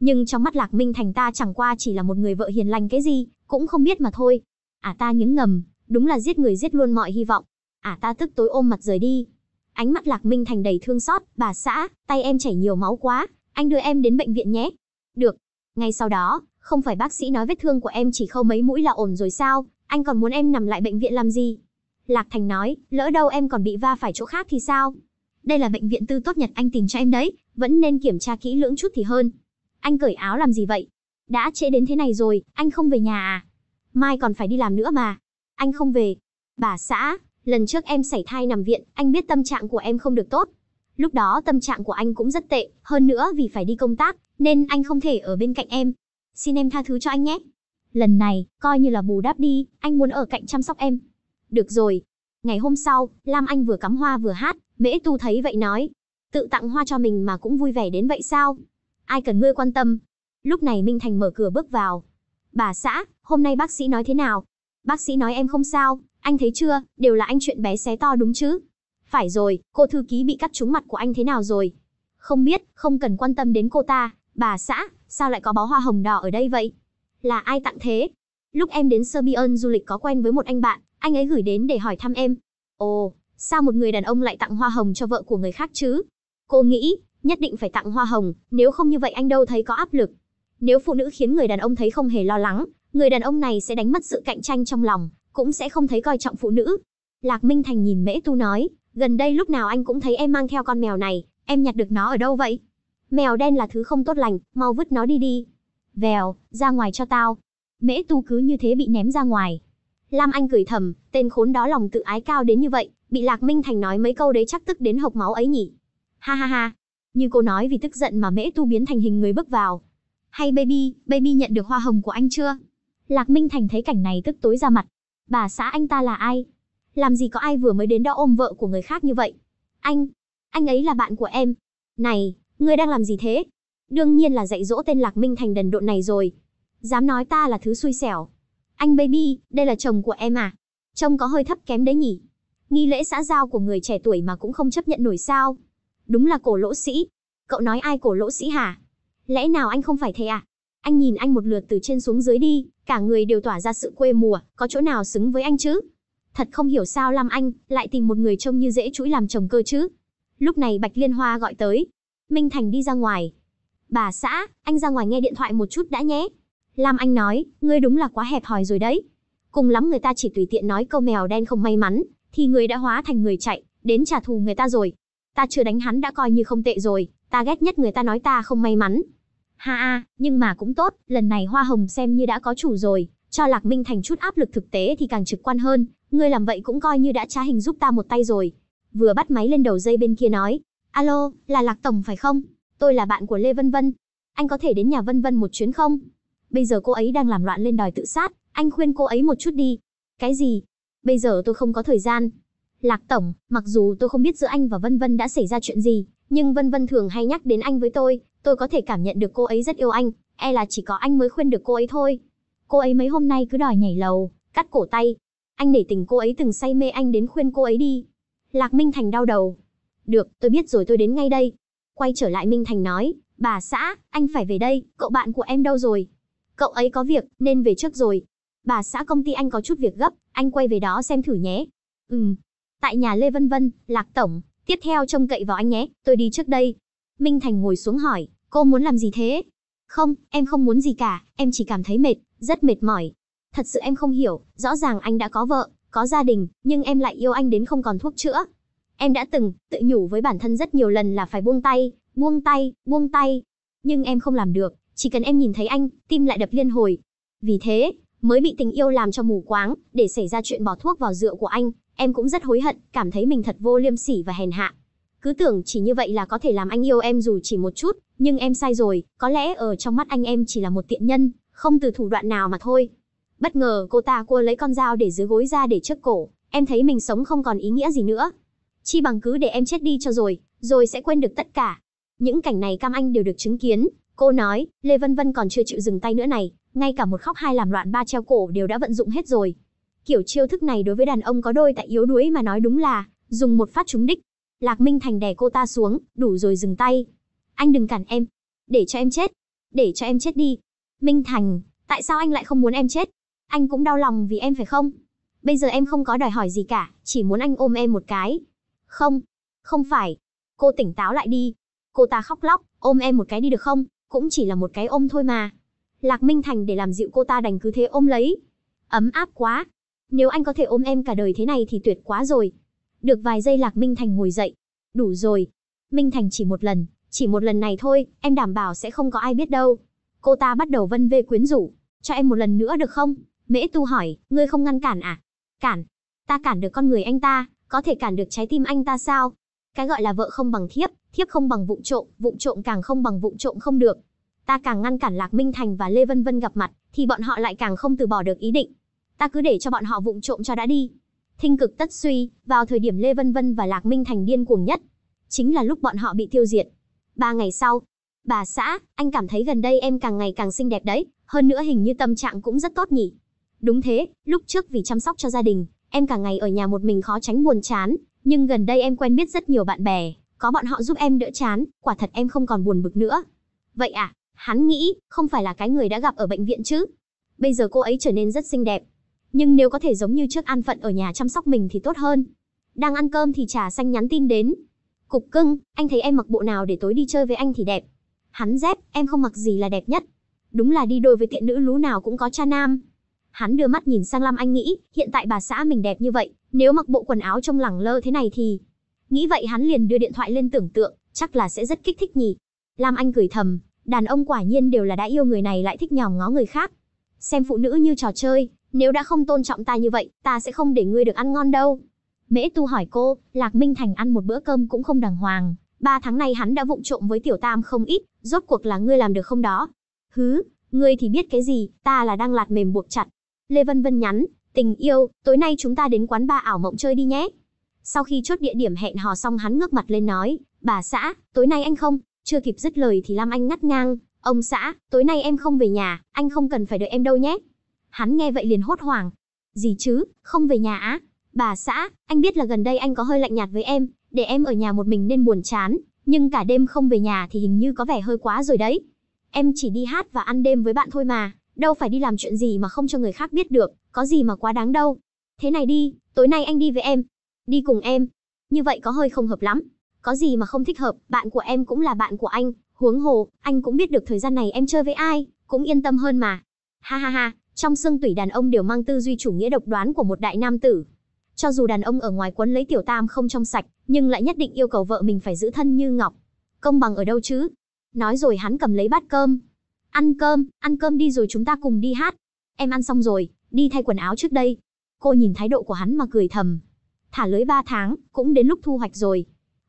Nhưng trong mắt Lạc Minh Thành ta chẳng qua chỉ là một người vợ hiền lành cái gì, cũng không biết mà thôi. À ta những ngầm, đúng là giết người giết luôn mọi hy vọng. À ta tức tối ôm mặt rời đi. Ánh mắt Lạc Minh Thành đầy thương xót, bà xã, tay em chảy nhiều máu quá, anh đưa em đến bệnh viện nhé. Được. Ngay sau đó, không phải bác sĩ nói vết thương của em chỉ khâu mấy mũi là ổn rồi sao, anh còn muốn em nằm lại bệnh viện làm gì? Lạc Thành nói, lỡ đâu em còn bị va phải chỗ khác thì sao? Đây là bệnh viện tư tốt nhất anh tìm cho em đấy, vẫn nên kiểm tra kỹ lưỡng chút thì hơn. Anh cởi áo làm gì vậy? Đã trễ đến thế này rồi, anh không về nhà à? Mai còn phải đi làm nữa mà. Anh không về. Bà xã, lần trước em xảy thai nằm viện, anh biết tâm trạng của em không được tốt. Lúc đó tâm trạng của anh cũng rất tệ, hơn nữa vì phải đi công tác, nên anh không thể ở bên cạnh em, xin em tha thứ cho anh nhé. Lần này, coi như là bù đắp đi, anh muốn ở cạnh chăm sóc em. Được rồi. Ngày hôm sau, Lam Anh vừa cắm hoa vừa hát, Mễ Tu thấy vậy nói. Tự tặng hoa cho mình mà cũng vui vẻ đến vậy sao? Ai cần ngươi quan tâm? Lúc này Minh Thành mở cửa bước vào. Bà xã, hôm nay bác sĩ nói thế nào? Bác sĩ nói em không sao, anh thấy chưa, đều là anh chuyện bé xé to đúng chứ? Phải rồi, cô thư ký bị cắt trúng mặt của anh thế nào rồi? Không biết, không cần quan tâm đến cô ta, bà xã, sao lại có bó hoa hồng đỏ ở đây vậy? Là ai tặng thế? Lúc em đến Serbian du lịch có quen với một anh bạn, anh ấy gửi đến để hỏi thăm em. Ồ, sao một người đàn ông lại tặng hoa hồng cho vợ của người khác chứ? Cô nghĩ, nhất định phải tặng hoa hồng, nếu không như vậy anh đâu thấy có áp lực. Nếu phụ nữ khiến người đàn ông thấy không hề lo lắng, người đàn ông này sẽ đánh mất sự cạnh tranh trong lòng, cũng sẽ không thấy coi trọng phụ nữ. Lạc Minh Thành nhìn Mễ Tu nói, gần đây lúc nào anh cũng thấy em mang theo con mèo này, em nhặt được nó ở đâu vậy? Mèo đen là thứ không tốt lành, mau vứt nó đi đi. Vèo, ra ngoài cho tao. Mễ tu cứ như thế bị ném ra ngoài. Lam Anh cười thầm, tên khốn đó lòng tự ái cao đến như vậy, bị Lạc Minh Thành nói mấy câu đấy chắc tức đến hộc máu ấy nhỉ. Ha ha ha. Như cô nói vì tức giận mà Mễ Tu biến thành hình người bước vào. Hay baby, baby nhận được hoa hồng của anh chưa? Lạc Minh Thành thấy cảnh này tức tối ra mặt. Bà xã anh ta là ai? Làm gì có ai vừa mới đến đó ôm vợ của người khác như vậy? Anh, anh ấy là bạn của em. Này, Ngươi đang làm gì thế? Đương nhiên là dạy dỗ tên Lạc Minh Thành đần độn này rồi. Dám nói ta là thứ xui xẻo. Anh baby, đây là chồng của em à? Trông có hơi thấp kém đấy nhỉ? Nghi lễ xã giao của người trẻ tuổi mà cũng không chấp nhận nổi sao? Đúng là cổ lỗ sĩ. Cậu nói ai cổ lỗ sĩ hả? Lẽ nào anh không phải thế à? Anh nhìn anh một lượt từ trên xuống dưới đi, cả người đều tỏa ra sự quê mùa, có chỗ nào xứng với anh chứ? Thật không hiểu sao Lam Anh lại tìm một người trông như dễ chuỗi làm chồng cơ chứ. Lúc này Bạch Liên Hoa gọi tới, Minh Thành đi ra ngoài. Bà xã, anh ra ngoài nghe điện thoại một chút đã nhé. Lam Anh nói, ngươi đúng là quá hẹp hòi rồi đấy. Cùng lắm người ta chỉ tùy tiện nói câu mèo đen không may mắn, thì người đã hóa thành người chạy, đến trả thù người ta rồi. Ta chưa đánh hắn đã coi như không tệ rồi, ta ghét nhất người ta nói ta không may mắn. Ha a, nhưng mà cũng tốt, lần này Hoa Hồng xem như đã có chủ rồi, cho Lạc Minh Thành chút áp lực thực tế thì càng trực quan hơn, ngươi làm vậy cũng coi như đã trá hình giúp ta một tay rồi. Vừa bắt máy lên đầu dây bên kia nói, Alo, là Lạc Tổng phải không? Tôi là bạn của Lê Vân Vân. Anh có thể đến nhà Vân Vân một chuyến không? Bây giờ cô ấy đang làm loạn lên đòi tự sát, anh khuyên cô ấy một chút đi. Cái gì? Bây giờ tôi không có thời gian. Lạc Tổng, mặc dù tôi không biết giữa anh và Vân Vân đã xảy ra chuyện gì, nhưng Vân Vân thường hay nhắc đến anh với tôi, tôi có thể cảm nhận được cô ấy rất yêu anh, e là chỉ có anh mới khuyên được cô ấy thôi. Cô ấy mấy hôm nay cứ đòi nhảy lầu, cắt cổ tay. Anh nể tình cô ấy từng say mê anh đến khuyên cô ấy đi. Lạc Minh Thành đau đầu, được, tôi biết rồi tôi đến ngay đây. Quay trở lại Minh Thành nói, bà xã, anh phải về đây, cậu bạn của em đâu rồi? Cậu ấy có việc, nên về trước rồi. Bà xã công ty anh có chút việc gấp, anh quay về đó xem thử nhé. Ừm. Tại nhà Lê Vân Vân, Lạc Tổng, tiếp theo trông cậy vào anh nhé, tôi đi trước đây. Minh Thành ngồi xuống hỏi, cô muốn làm gì thế? Không, em không muốn gì cả, em chỉ cảm thấy mệt, rất mệt mỏi. Thật sự em không hiểu, rõ ràng anh đã có vợ, có gia đình, nhưng em lại yêu anh đến không còn thuốc chữa, Em đã từng, tự nhủ với bản thân rất nhiều lần là phải buông tay, buông tay, buông tay. Nhưng em không làm được, chỉ cần em nhìn thấy anh, tim lại đập liên hồi. Vì thế, mới bị tình yêu làm cho mù quáng, để xảy ra chuyện bỏ thuốc vào rượu của anh, em cũng rất hối hận, cảm thấy mình thật vô liêm sỉ và hèn hạ. Cứ tưởng chỉ như vậy là có thể làm anh yêu em dù chỉ một chút, nhưng em sai rồi, có lẽ ở trong mắt anh em chỉ là một tiện nhân, không từ thủ đoạn nào mà thôi. Bất ngờ cô ta cua lấy con dao để dưới gối ra để trước cổ, em thấy mình sống không còn ý nghĩa gì nữa chi bằng cứ để em chết đi cho rồi, rồi sẽ quên được tất cả. Những cảnh này Cam Anh đều được chứng kiến, cô nói, Lê Vân Vân còn chưa chịu dừng tay nữa này, ngay cả một khóc hai làm loạn ba treo cổ đều đã vận dụng hết rồi. Kiểu chiêu thức này đối với đàn ông có đôi tại yếu đuối mà nói đúng là, dùng một phát trúng đích. Lạc Minh Thành đè cô ta xuống, đủ rồi dừng tay. Anh đừng cản em, để cho em chết, để cho em chết đi. Minh Thành, tại sao anh lại không muốn em chết? Anh cũng đau lòng vì em phải không? Bây giờ em không có đòi hỏi gì cả, chỉ muốn anh ôm em một cái, không, không phải. Cô tỉnh táo lại đi. Cô ta khóc lóc, ôm em một cái đi được không? Cũng chỉ là một cái ôm thôi mà. Lạc Minh Thành để làm dịu cô ta đành cứ thế ôm lấy. Ấm áp quá. Nếu anh có thể ôm em cả đời thế này thì tuyệt quá rồi. Được vài giây Lạc Minh Thành ngồi dậy. Đủ rồi. Minh Thành chỉ một lần, chỉ một lần này thôi, em đảm bảo sẽ không có ai biết đâu. Cô ta bắt đầu vân vê quyến rũ. Cho em một lần nữa được không? Mễ Tu hỏi, ngươi không ngăn cản à? Cản. Ta cản được con người anh ta, có thể cản được trái tim anh ta sao? Cái gọi là vợ không bằng thiếp, thiếp không bằng vụng trộm, vụng trộm càng không bằng vụng trộm không được. Ta càng ngăn cản Lạc Minh Thành và Lê Vân Vân gặp mặt, thì bọn họ lại càng không từ bỏ được ý định. Ta cứ để cho bọn họ vụng trộm cho đã đi. Thinh cực tất suy, vào thời điểm Lê Vân Vân và Lạc Minh Thành điên cuồng nhất, chính là lúc bọn họ bị tiêu diệt. Ba ngày sau, bà xã, anh cảm thấy gần đây em càng ngày càng xinh đẹp đấy, hơn nữa hình như tâm trạng cũng rất tốt nhỉ. Đúng thế, lúc trước vì chăm sóc cho gia đình, Em cả ngày ở nhà một mình khó tránh buồn chán, nhưng gần đây em quen biết rất nhiều bạn bè, có bọn họ giúp em đỡ chán, quả thật em không còn buồn bực nữa. Vậy à, hắn nghĩ, không phải là cái người đã gặp ở bệnh viện chứ. Bây giờ cô ấy trở nên rất xinh đẹp. Nhưng nếu có thể giống như trước an phận ở nhà chăm sóc mình thì tốt hơn. Đang ăn cơm thì trà xanh nhắn tin đến. Cục cưng, anh thấy em mặc bộ nào để tối đi chơi với anh thì đẹp. Hắn dép, em không mặc gì là đẹp nhất. Đúng là đi đôi với tiện nữ lú nào cũng có cha nam. Hắn đưa mắt nhìn sang Lam Anh nghĩ, hiện tại bà xã mình đẹp như vậy, nếu mặc bộ quần áo trong lẳng lơ thế này thì... Nghĩ vậy hắn liền đưa điện thoại lên tưởng tượng, chắc là sẽ rất kích thích nhỉ. Lam Anh cười thầm, đàn ông quả nhiên đều là đã yêu người này lại thích nhòm ngó người khác. Xem phụ nữ như trò chơi, nếu đã không tôn trọng ta như vậy, ta sẽ không để ngươi được ăn ngon đâu. Mễ Tu hỏi cô, Lạc Minh Thành ăn một bữa cơm cũng không đàng hoàng, ba tháng này hắn đã vụng trộm với Tiểu Tam không ít, rốt cuộc là ngươi làm được không đó? Hứ, ngươi thì biết cái gì, ta là đang lạt mềm buộc chặt, Lê Vân Vân nhắn, tình yêu, tối nay chúng ta đến quán ba ảo mộng chơi đi nhé. Sau khi chốt địa điểm hẹn hò xong hắn ngước mặt lên nói, bà xã, tối nay anh không, chưa kịp dứt lời thì Lam Anh ngắt ngang, ông xã, tối nay em không về nhà, anh không cần phải đợi em đâu nhé. Hắn nghe vậy liền hốt hoảng, gì chứ, không về nhà á, bà xã, anh biết là gần đây anh có hơi lạnh nhạt với em, để em ở nhà một mình nên buồn chán, nhưng cả đêm không về nhà thì hình như có vẻ hơi quá rồi đấy. Em chỉ đi hát và ăn đêm với bạn thôi mà đâu phải đi làm chuyện gì mà không cho người khác biết được, có gì mà quá đáng đâu. Thế này đi, tối nay anh đi với em. Đi cùng em. Như vậy có hơi không hợp lắm. Có gì mà không thích hợp, bạn của em cũng là bạn của anh, huống hồ, anh cũng biết được thời gian này em chơi với ai, cũng yên tâm hơn mà. Ha ha ha, trong xương tủy đàn ông đều mang tư duy chủ nghĩa độc đoán của một đại nam tử. Cho dù đàn ông ở ngoài quấn lấy tiểu tam không trong sạch, nhưng lại nhất định yêu cầu vợ mình phải giữ thân như ngọc. Công bằng ở đâu chứ? Nói rồi hắn cầm lấy bát cơm, Ăn cơm, ăn cơm đi rồi chúng ta cùng đi hát. Em ăn xong rồi, đi thay quần áo trước đây. Cô nhìn thái độ của hắn mà cười thầm. Thả lưới 3 tháng, cũng đến lúc thu hoạch rồi.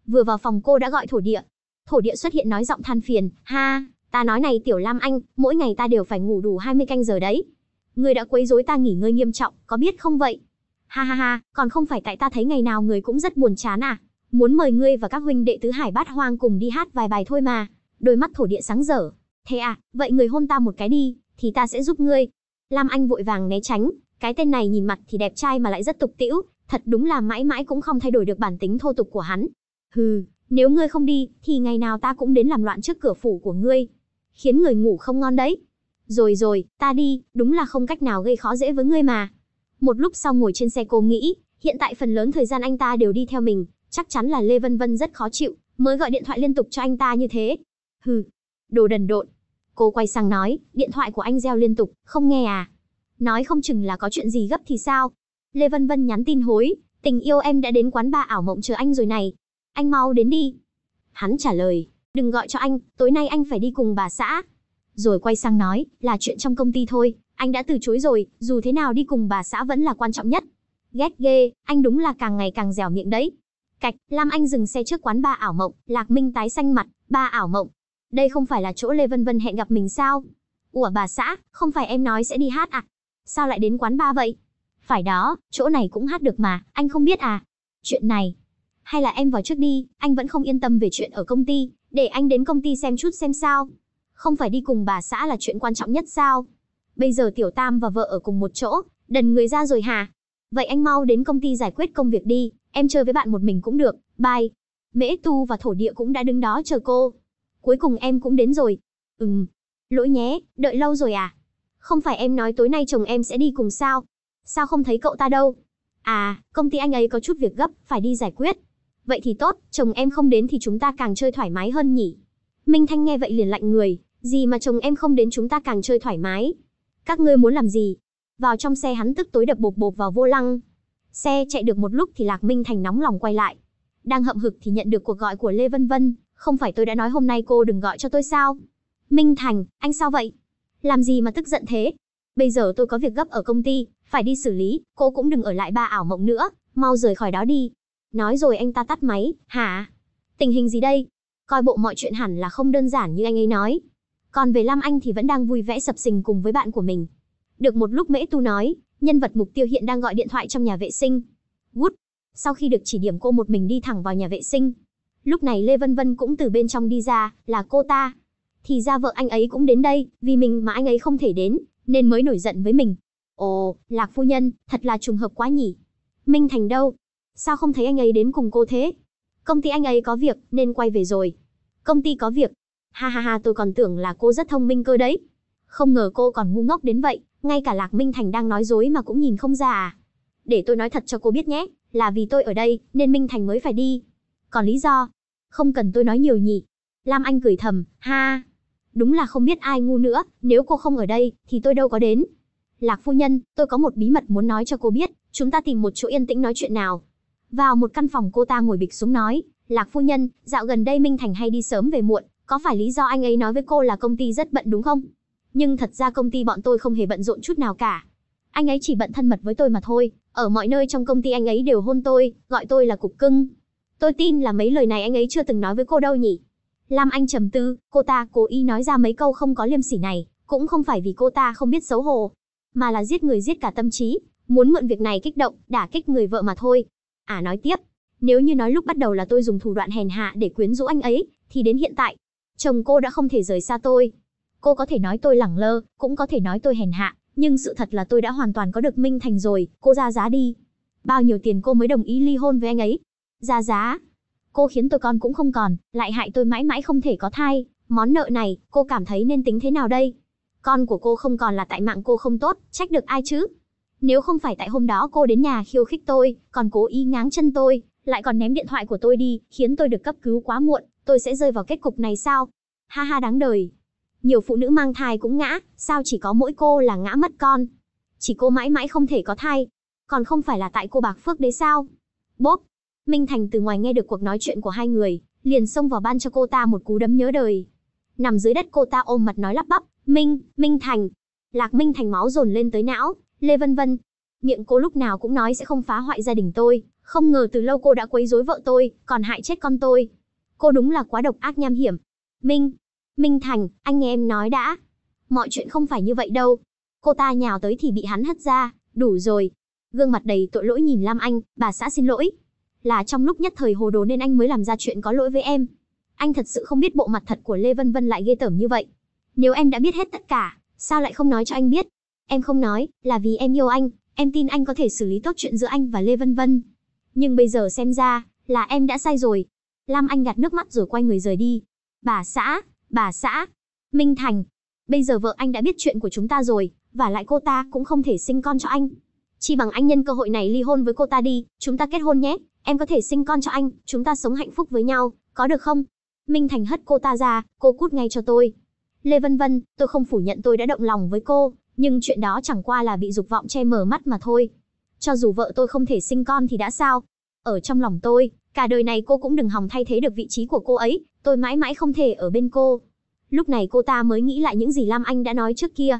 Vừa vào phòng cô đã gọi thổ địa. Thổ địa xuất hiện nói giọng than phiền, ha, ta nói này tiểu Lam Anh, mỗi ngày ta đều phải ngủ đủ 20 canh giờ đấy. Người đã quấy rối ta nghỉ ngơi nghiêm trọng, có biết không vậy? Ha ha ha, còn không phải tại ta thấy ngày nào người cũng rất buồn chán à? Muốn mời ngươi và các huynh đệ tứ hải bát hoang cùng đi hát vài bài thôi mà. Đôi mắt thổ địa sáng rỡ Thế à, vậy người hôn ta một cái đi, thì ta sẽ giúp ngươi. Lam Anh vội vàng né tránh, cái tên này nhìn mặt thì đẹp trai mà lại rất tục tĩu, thật đúng là mãi mãi cũng không thay đổi được bản tính thô tục của hắn. Hừ, nếu ngươi không đi, thì ngày nào ta cũng đến làm loạn trước cửa phủ của ngươi, khiến người ngủ không ngon đấy. Rồi rồi, ta đi, đúng là không cách nào gây khó dễ với ngươi mà. Một lúc sau ngồi trên xe cô nghĩ, hiện tại phần lớn thời gian anh ta đều đi theo mình, chắc chắn là Lê Vân Vân rất khó chịu, mới gọi điện thoại liên tục cho anh ta như thế. Hừ, đồ đần độn. Cô quay sang nói, điện thoại của anh reo liên tục, không nghe à? Nói không chừng là có chuyện gì gấp thì sao? Lê Vân Vân nhắn tin hối, tình yêu em đã đến quán ba ảo mộng chờ anh rồi này. Anh mau đến đi. Hắn trả lời, đừng gọi cho anh, tối nay anh phải đi cùng bà xã. Rồi quay sang nói, là chuyện trong công ty thôi, anh đã từ chối rồi, dù thế nào đi cùng bà xã vẫn là quan trọng nhất. Ghét ghê, anh đúng là càng ngày càng dẻo miệng đấy. Cạch, Lam Anh dừng xe trước quán ba ảo mộng, Lạc Minh tái xanh mặt, ba ảo mộng, đây không phải là chỗ Lê Vân Vân hẹn gặp mình sao? Ủa bà xã, không phải em nói sẽ đi hát à? Sao lại đến quán ba vậy? Phải đó, chỗ này cũng hát được mà, anh không biết à? Chuyện này, hay là em vào trước đi, anh vẫn không yên tâm về chuyện ở công ty, để anh đến công ty xem chút xem sao. Không phải đi cùng bà xã là chuyện quan trọng nhất sao? Bây giờ Tiểu Tam và vợ ở cùng một chỗ, đần người ra rồi hả? Vậy anh mau đến công ty giải quyết công việc đi, em chơi với bạn một mình cũng được, bye. Mễ Tu và Thổ Địa cũng đã đứng đó chờ cô, Cuối cùng em cũng đến rồi. Ừm, lỗi nhé, đợi lâu rồi à? Không phải em nói tối nay chồng em sẽ đi cùng sao? Sao không thấy cậu ta đâu? À, công ty anh ấy có chút việc gấp, phải đi giải quyết. Vậy thì tốt, chồng em không đến thì chúng ta càng chơi thoải mái hơn nhỉ? Minh Thanh nghe vậy liền lạnh người, gì mà chồng em không đến chúng ta càng chơi thoải mái. Các ngươi muốn làm gì? Vào trong xe hắn tức tối đập bộp bộp vào vô lăng. Xe chạy được một lúc thì Lạc Minh Thành nóng lòng quay lại. Đang hậm hực thì nhận được cuộc gọi của Lê Vân Vân, không phải tôi đã nói hôm nay cô đừng gọi cho tôi sao? Minh Thành, anh sao vậy? Làm gì mà tức giận thế? Bây giờ tôi có việc gấp ở công ty, phải đi xử lý, cô cũng đừng ở lại ba ảo mộng nữa, mau rời khỏi đó đi. Nói rồi anh ta tắt máy, hả? Tình hình gì đây? Coi bộ mọi chuyện hẳn là không đơn giản như anh ấy nói. Còn về Lam Anh thì vẫn đang vui vẻ sập sình cùng với bạn của mình. Được một lúc Mễ Tu nói, nhân vật mục tiêu hiện đang gọi điện thoại trong nhà vệ sinh. Good. Sau khi được chỉ điểm cô một mình đi thẳng vào nhà vệ sinh, Lúc này Lê Vân Vân cũng từ bên trong đi ra, là cô ta. Thì ra vợ anh ấy cũng đến đây, vì mình mà anh ấy không thể đến, nên mới nổi giận với mình. Ồ, Lạc Phu Nhân, thật là trùng hợp quá nhỉ. Minh Thành đâu? Sao không thấy anh ấy đến cùng cô thế? Công ty anh ấy có việc, nên quay về rồi. Công ty có việc. Ha ha ha, tôi còn tưởng là cô rất thông minh cơ đấy. Không ngờ cô còn ngu ngốc đến vậy, ngay cả Lạc Minh Thành đang nói dối mà cũng nhìn không ra à. Để tôi nói thật cho cô biết nhé, là vì tôi ở đây, nên Minh Thành mới phải đi. Còn lý do? Không cần tôi nói nhiều nhỉ. Lam Anh cười thầm, ha. Đúng là không biết ai ngu nữa, nếu cô không ở đây, thì tôi đâu có đến. Lạc phu nhân, tôi có một bí mật muốn nói cho cô biết, chúng ta tìm một chỗ yên tĩnh nói chuyện nào. Vào một căn phòng cô ta ngồi bịch xuống nói, Lạc phu nhân, dạo gần đây Minh Thành hay đi sớm về muộn, có phải lý do anh ấy nói với cô là công ty rất bận đúng không? Nhưng thật ra công ty bọn tôi không hề bận rộn chút nào cả. Anh ấy chỉ bận thân mật với tôi mà thôi, ở mọi nơi trong công ty anh ấy đều hôn tôi, gọi tôi là cục cưng, Tôi tin là mấy lời này anh ấy chưa từng nói với cô đâu nhỉ? Lam Anh trầm tư, cô ta cố ý nói ra mấy câu không có liêm sỉ này, cũng không phải vì cô ta không biết xấu hổ, mà là giết người giết cả tâm trí, muốn mượn việc này kích động, đả kích người vợ mà thôi. À nói tiếp, nếu như nói lúc bắt đầu là tôi dùng thủ đoạn hèn hạ để quyến rũ anh ấy, thì đến hiện tại, chồng cô đã không thể rời xa tôi. Cô có thể nói tôi lẳng lơ, cũng có thể nói tôi hèn hạ, nhưng sự thật là tôi đã hoàn toàn có được Minh Thành rồi, cô ra giá đi. Bao nhiêu tiền cô mới đồng ý ly hôn với anh ấy? Giá giá, cô khiến tôi con cũng không còn, lại hại tôi mãi mãi không thể có thai, món nợ này, cô cảm thấy nên tính thế nào đây? Con của cô không còn là tại mạng cô không tốt, trách được ai chứ? Nếu không phải tại hôm đó cô đến nhà khiêu khích tôi, còn cố ý ngáng chân tôi, lại còn ném điện thoại của tôi đi, khiến tôi được cấp cứu quá muộn, tôi sẽ rơi vào kết cục này sao? Ha ha đáng đời. Nhiều phụ nữ mang thai cũng ngã, sao chỉ có mỗi cô là ngã mất con? Chỉ cô mãi mãi không thể có thai. Còn không phải là tại cô Bạc Phước đấy sao? Bốp, Minh Thành từ ngoài nghe được cuộc nói chuyện của hai người, liền xông vào ban cho cô ta một cú đấm nhớ đời. Nằm dưới đất cô ta ôm mặt nói lắp bắp, "Minh, Minh Thành." Lạc Minh Thành máu dồn lên tới não, Lê Vân Vân, miệng cô lúc nào cũng nói sẽ không phá hoại gia đình tôi, không ngờ từ lâu cô đã quấy rối vợ tôi, còn hại chết con tôi. Cô đúng là quá độc ác nham hiểm. Minh, Minh Thành, anh nghe em nói đã. Mọi chuyện không phải như vậy đâu. Cô ta nhào tới thì bị hắn hất ra, đủ rồi. Gương mặt đầy tội lỗi nhìn Lam Anh, bà xã xin lỗi, là trong lúc nhất thời hồ đồ nên anh mới làm ra chuyện có lỗi với em. Anh thật sự không biết bộ mặt thật của Lê Vân Vân lại ghê tởm như vậy. Nếu em đã biết hết tất cả, sao lại không nói cho anh biết? Em không nói, là vì em yêu anh, em tin anh có thể xử lý tốt chuyện giữa anh và Lê Vân Vân. Nhưng bây giờ xem ra, là em đã sai rồi. Lam Anh gạt nước mắt rồi quay người rời đi. Bà xã, bà xã, Minh Thành, bây giờ vợ anh đã biết chuyện của chúng ta rồi, và lại cô ta cũng không thể sinh con cho anh. Chỉ bằng anh nhân cơ hội này ly hôn với cô ta đi, chúng ta kết hôn nhé. Em có thể sinh con cho anh, chúng ta sống hạnh phúc với nhau, có được không? Minh Thành hất cô ta ra, cô cút ngay cho tôi. Lê Vân Vân, tôi không phủ nhận tôi đã động lòng với cô, nhưng chuyện đó chẳng qua là bị dục vọng che mờ mắt mà thôi. Cho dù vợ tôi không thể sinh con thì đã sao? Ở trong lòng tôi, cả đời này cô cũng đừng hòng thay thế được vị trí của cô ấy, tôi mãi mãi không thể ở bên cô. Lúc này cô ta mới nghĩ lại những gì Lam Anh đã nói trước kia.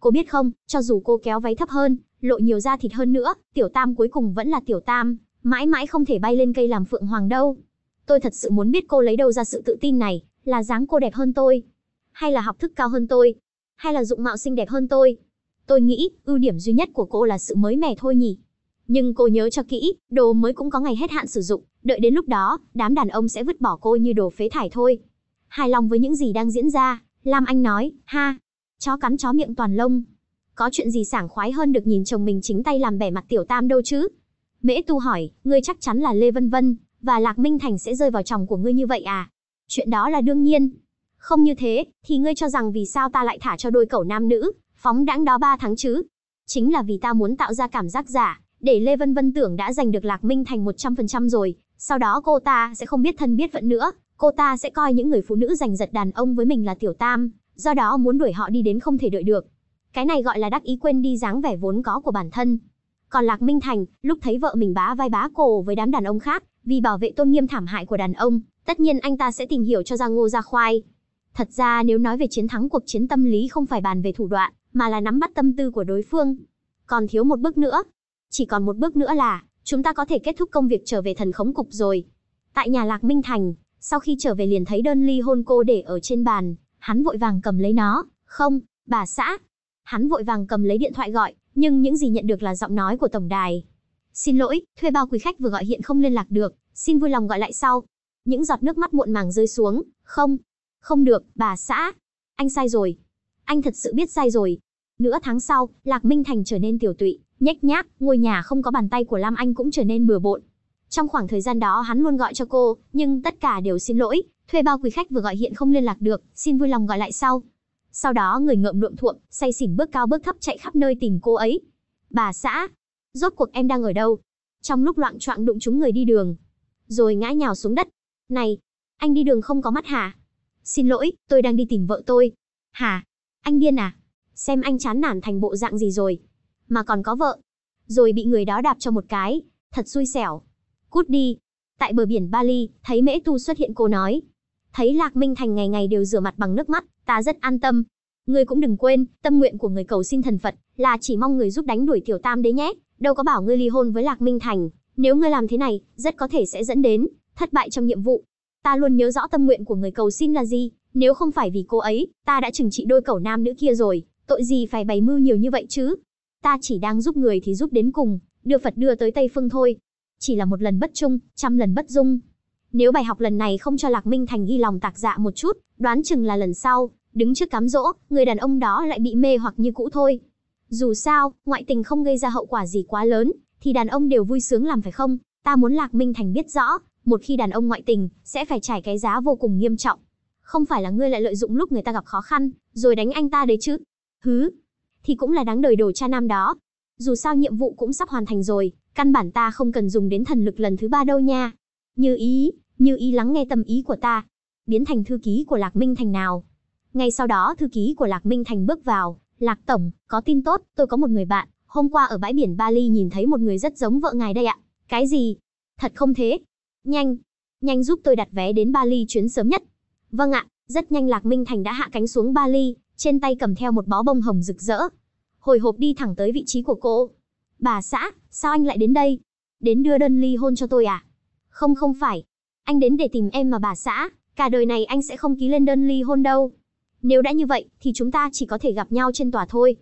Cô biết không, cho dù cô kéo váy thấp hơn, lộ nhiều da thịt hơn nữa, tiểu tam cuối cùng vẫn là tiểu tam, mãi mãi không thể bay lên cây làm phượng hoàng đâu. Tôi thật sự muốn biết cô lấy đâu ra sự tự tin này, là dáng cô đẹp hơn tôi, hay là học thức cao hơn tôi, hay là dụng mạo xinh đẹp hơn tôi. Tôi nghĩ, ưu điểm duy nhất của cô là sự mới mẻ thôi nhỉ. Nhưng cô nhớ cho kỹ, đồ mới cũng có ngày hết hạn sử dụng, đợi đến lúc đó, đám đàn ông sẽ vứt bỏ cô như đồ phế thải thôi. Hài lòng với những gì đang diễn ra, Lam Anh nói, ha, chó cắn chó miệng toàn lông. Có chuyện gì sảng khoái hơn được nhìn chồng mình chính tay làm bẻ mặt tiểu tam đâu chứ? Mễ Tu hỏi, ngươi chắc chắn là Lê Vân Vân, và Lạc Minh Thành sẽ rơi vào chồng của ngươi như vậy à? Chuyện đó là đương nhiên. Không như thế, thì ngươi cho rằng vì sao ta lại thả cho đôi cẩu nam nữ, phóng đãng đó ba tháng chứ? Chính là vì ta muốn tạo ra cảm giác giả, để Lê Vân Vân tưởng đã giành được Lạc Minh Thành 100% rồi, sau đó cô ta sẽ không biết thân biết phận nữa, cô ta sẽ coi những người phụ nữ giành giật đàn ông với mình là tiểu tam, do đó muốn đuổi họ đi đến không thể đợi được. Cái này gọi là đắc ý quên đi dáng vẻ vốn có của bản thân, còn Lạc Minh Thành, lúc thấy vợ mình bá vai bá cổ với đám đàn ông khác, vì bảo vệ tôn nghiêm thảm hại của đàn ông, tất nhiên anh ta sẽ tìm hiểu cho ra ngô ra khoai. Thật ra nếu nói về chiến thắng cuộc chiến tâm lý không phải bàn về thủ đoạn, mà là nắm bắt tâm tư của đối phương. Còn thiếu một bước nữa. Chỉ còn một bước nữa là, chúng ta có thể kết thúc công việc trở về thần khống cục rồi. Tại nhà Lạc Minh Thành, sau khi trở về liền thấy đơn ly hôn cô để ở trên bàn, hắn vội vàng cầm lấy nó. Không, bà xã. Hắn vội vàng cầm lấy điện thoại gọi, nhưng những gì nhận được là giọng nói của tổng đài. Xin lỗi, thuê bao quý khách vừa gọi hiện không liên lạc được, xin vui lòng gọi lại sau. Những giọt nước mắt muộn màng rơi xuống, không, không được, bà xã, anh sai rồi. Anh thật sự biết sai rồi. Nửa tháng sau, Lạc Minh Thành trở nên tiểu tụy, nhếch nhác, ngôi nhà không có bàn tay của Lam Anh cũng trở nên bừa bộn. Trong khoảng thời gian đó hắn luôn gọi cho cô, nhưng tất cả đều xin lỗi, thuê bao quý khách vừa gọi hiện không liên lạc được, xin vui lòng gọi lại sau. Sau đó người ngợm luộm thuộm, say xỉn bước cao bước thấp chạy khắp nơi tìm cô ấy. Bà xã, rốt cuộc em đang ở đâu? Trong lúc loạn choạng đụng chúng người đi đường, rồi ngã nhào xuống đất. Này, anh đi đường không có mắt hả? Xin lỗi, tôi đang đi tìm vợ tôi. Hả? Anh điên à? Xem anh chán nản thành bộ dạng gì rồi. Mà còn có vợ. Rồi bị người đó đạp cho một cái. Thật xui xẻo. Cút đi. Tại bờ biển Bali, thấy Mễ Tu xuất hiện cô nói. Thấy Lạc Minh Thành ngày ngày đều rửa mặt bằng nước mắt, ta rất an tâm. Ngươi cũng đừng quên, tâm nguyện của người cầu xin thần Phật là chỉ mong người giúp đánh đuổi tiểu tam đấy nhé, đâu có bảo ngươi ly hôn với Lạc Minh Thành, nếu ngươi làm thế này, rất có thể sẽ dẫn đến thất bại trong nhiệm vụ. Ta luôn nhớ rõ tâm nguyện của người cầu xin là gì, nếu không phải vì cô ấy, ta đã trừng trị đôi cẩu nam nữ kia rồi, tội gì phải bày mưu nhiều như vậy chứ? Ta chỉ đang giúp người thì giúp đến cùng, đưa Phật đưa tới Tây Phương thôi. Chỉ là một lần bất trung, trăm lần bất dung, nếu bài học lần này không cho Lạc Minh Thành ghi lòng tạc dạ một chút, đoán chừng là lần sau, đứng trước cám dỗ, người đàn ông đó lại bị mê hoặc như cũ thôi. Dù sao, ngoại tình không gây ra hậu quả gì quá lớn, thì đàn ông đều vui sướng làm phải không? Ta muốn Lạc Minh Thành biết rõ, một khi đàn ông ngoại tình, sẽ phải trải cái giá vô cùng nghiêm trọng. Không phải là ngươi lại lợi dụng lúc người ta gặp khó khăn, rồi đánh anh ta đấy chứ. Hứ, thì cũng là đáng đời đồ cha nam đó. Dù sao nhiệm vụ cũng sắp hoàn thành rồi, căn bản ta không cần dùng đến thần lực lần thứ ba đâu nha. Như ý, như ý lắng nghe tâm ý của ta, biến thành thư ký của Lạc Minh Thành nào. Ngay sau đó thư ký của Lạc Minh Thành bước vào, Lạc Tổng, có tin tốt, tôi có một người bạn, hôm qua ở bãi biển Bali nhìn thấy một người rất giống vợ ngài đây ạ. Cái gì? Thật không thế? Nhanh, nhanh giúp tôi đặt vé đến Bali chuyến sớm nhất. Vâng ạ, rất nhanh Lạc Minh Thành đã hạ cánh xuống Bali, trên tay cầm theo một bó bông hồng rực rỡ. Hồi hộp đi thẳng tới vị trí của cô. Bà xã, sao anh lại đến đây? Đến đưa đơn ly hôn cho tôi à? Không không phải, anh đến để tìm em mà bà xã, cả đời này anh sẽ không ký lên đơn ly hôn đâu. Nếu đã như vậy, thì chúng ta chỉ có thể gặp nhau trên tòa thôi.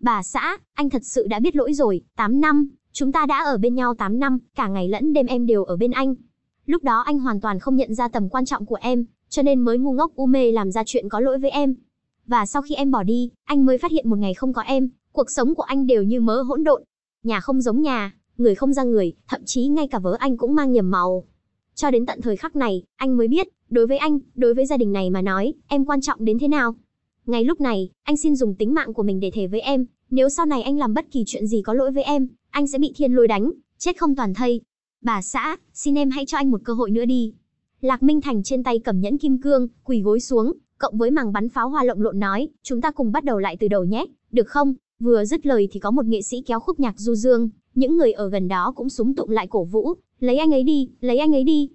Bà xã, anh thật sự đã biết lỗi rồi, 8 năm, chúng ta đã ở bên nhau 8 năm, cả ngày lẫn đêm em đều ở bên anh. Lúc đó anh hoàn toàn không nhận ra tầm quan trọng của em, cho nên mới ngu ngốc u mê làm ra chuyện có lỗi với em. Và sau khi em bỏ đi, anh mới phát hiện một ngày không có em, cuộc sống của anh đều như mớ hỗn độn. Nhà không giống nhà, người không ra người, thậm chí ngay cả vớ anh cũng mang nhầm màu. Cho đến tận thời khắc này, anh mới biết, đối với anh, đối với gia đình này mà nói, em quan trọng đến thế nào. Ngay lúc này, anh xin dùng tính mạng của mình để thề với em, nếu sau này anh làm bất kỳ chuyện gì có lỗi với em, anh sẽ bị thiên lôi đánh, chết không toàn thây. Bà xã, xin em hãy cho anh một cơ hội nữa đi. Lạc Minh Thành trên tay cầm nhẫn kim cương, quỳ gối xuống, cộng với màng bắn pháo hoa lộng lộn nói, chúng ta cùng bắt đầu lại từ đầu nhé, được không? Vừa dứt lời thì có một nghệ sĩ kéo khúc nhạc du dương, những người ở gần đó cũng súng tụng lại cổ vũ, lấy anh ấy đi, lấy anh ấy đi.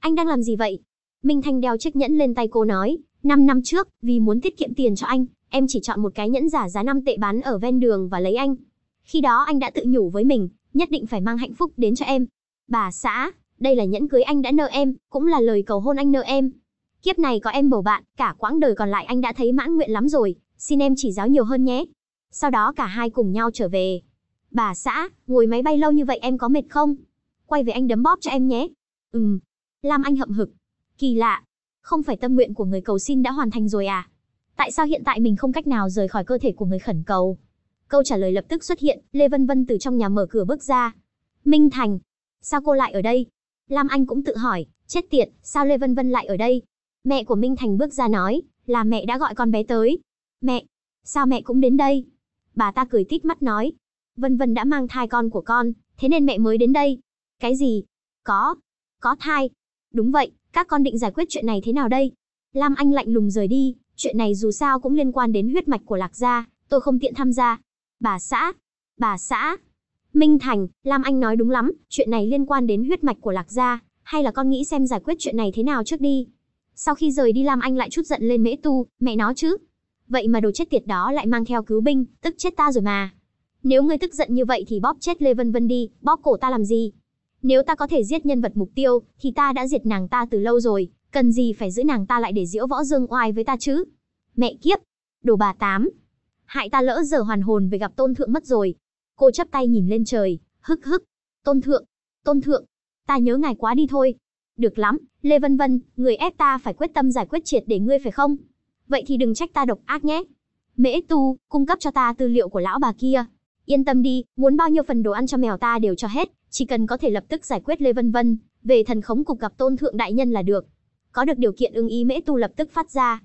Anh đang làm gì vậy? Minh Thanh đeo chiếc nhẫn lên tay cô nói, 5 năm trước, vì muốn tiết kiệm tiền cho anh, em chỉ chọn một cái nhẫn giả giá 5 tệ bán ở ven đường và lấy anh. Khi đó anh đã tự nhủ với mình, nhất định phải mang hạnh phúc đến cho em. Bà xã, đây là nhẫn cưới anh đã nợ em, cũng là lời cầu hôn anh nợ em. Kiếp này có em bầu bạn, cả quãng đời còn lại anh đã thấy mãn nguyện lắm rồi, xin em chỉ giáo nhiều hơn nhé. Sau đó cả hai cùng nhau trở về, Bà xã, ngồi máy bay lâu như vậy em có mệt không? Quay về anh đấm bóp cho em nhé. Ừm. Lam Anh hậm hực. Kỳ lạ. Không phải tâm nguyện của người cầu xin đã hoàn thành rồi à? Tại sao hiện tại mình không cách nào rời khỏi cơ thể của người khẩn cầu? Câu trả lời lập tức xuất hiện, Lê Vân Vân từ trong nhà mở cửa bước ra. Minh Thành. Sao cô lại ở đây? Lam Anh cũng tự hỏi, chết tiệt, sao Lê Vân Vân lại ở đây? Mẹ của Minh Thành bước ra nói, là mẹ đã gọi con bé tới. Mẹ, sao mẹ cũng đến đây? Bà ta cười tít mắt nói, Vân Vân đã mang thai con của con, thế nên mẹ mới đến đây. Cái gì? Có. Có thai. Đúng vậy, các con định giải quyết chuyện này thế nào đây? Lam Anh lạnh lùng rời đi, chuyện này dù sao cũng liên quan đến huyết mạch của Lạc Gia, tôi không tiện tham gia. Bà xã. Bà xã. Minh Thành, Lam Anh nói đúng lắm, chuyện này liên quan đến huyết mạch của Lạc Gia, hay là con nghĩ xem giải quyết chuyện này thế nào trước đi. Sau khi rời đi Lam Anh lại chút giận lên mễ tu, mẹ nó chứ. Vậy mà đồ chết tiệt đó lại mang theo cứu binh, tức chết ta rồi mà. Nếu ngươi tức giận như vậy thì bóp chết Lê Vân Vân đi, bóp cổ ta làm gì? Nếu ta có thể giết nhân vật mục tiêu, thì ta đã diệt nàng ta từ lâu rồi, cần gì phải giữ nàng ta lại để diễu võ dương oai với ta chứ? Mẹ kiếp! Đồ bà tám! Hại ta lỡ giờ hoàn hồn về gặp tôn thượng mất rồi. Cô chắp tay nhìn lên trời, hức hức. Tôn thượng! Tôn thượng! Ta nhớ ngài quá đi thôi. Được lắm, Lê Vân Vân, người ép ta phải quyết tâm giải quyết triệt để ngươi phải không? Vậy thì đừng trách ta độc ác nhé. Mễ Tu, cung cấp cho ta tư liệu của lão bà kia, Yên tâm đi, muốn bao nhiêu phần đồ ăn cho mèo ta đều cho hết, chỉ cần có thể lập tức giải quyết Lê Vân Vân, về thần khống cục gặp tôn thượng đại nhân là được. Có được điều kiện ưng ý mễ tu lập tức phát ra.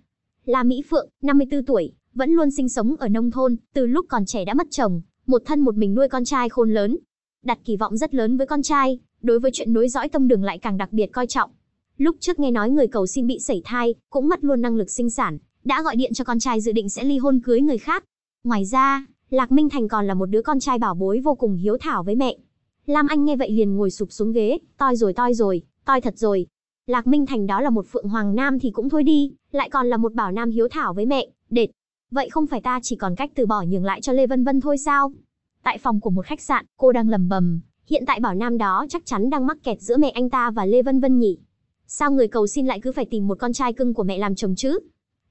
La Mỹ Phượng, 54 tuổi, vẫn luôn sinh sống ở nông thôn, từ lúc còn trẻ đã mất chồng, một thân một mình nuôi con trai khôn lớn. Đặt kỳ vọng rất lớn với con trai, đối với chuyện nối dõi tông đường lại càng đặc biệt coi trọng. Lúc trước nghe nói người cầu xin bị sẩy thai, cũng mất luôn năng lực sinh sản, đã gọi điện cho con trai dự định sẽ ly hôn cưới người khác. Ngoài ra, Lạc Minh Thành còn là một đứa con trai bảo bối vô cùng hiếu thảo với mẹ. Lam Anh nghe vậy liền ngồi sụp xuống ghế, toi rồi toi rồi, toi thật rồi. Lạc Minh Thành đó là một phượng hoàng nam thì cũng thôi đi, lại còn là một bảo nam hiếu thảo với mẹ, đệt. Vậy không phải ta chỉ còn cách từ bỏ nhường lại cho Lê Vân Vân thôi sao? Tại phòng của một khách sạn, cô đang lầm bầm, hiện tại bảo nam đó chắc chắn đang mắc kẹt giữa mẹ anh ta và Lê Vân Vân nhỉ. Sao người cầu xin lại cứ phải tìm một con trai cưng của mẹ làm chồng chứ?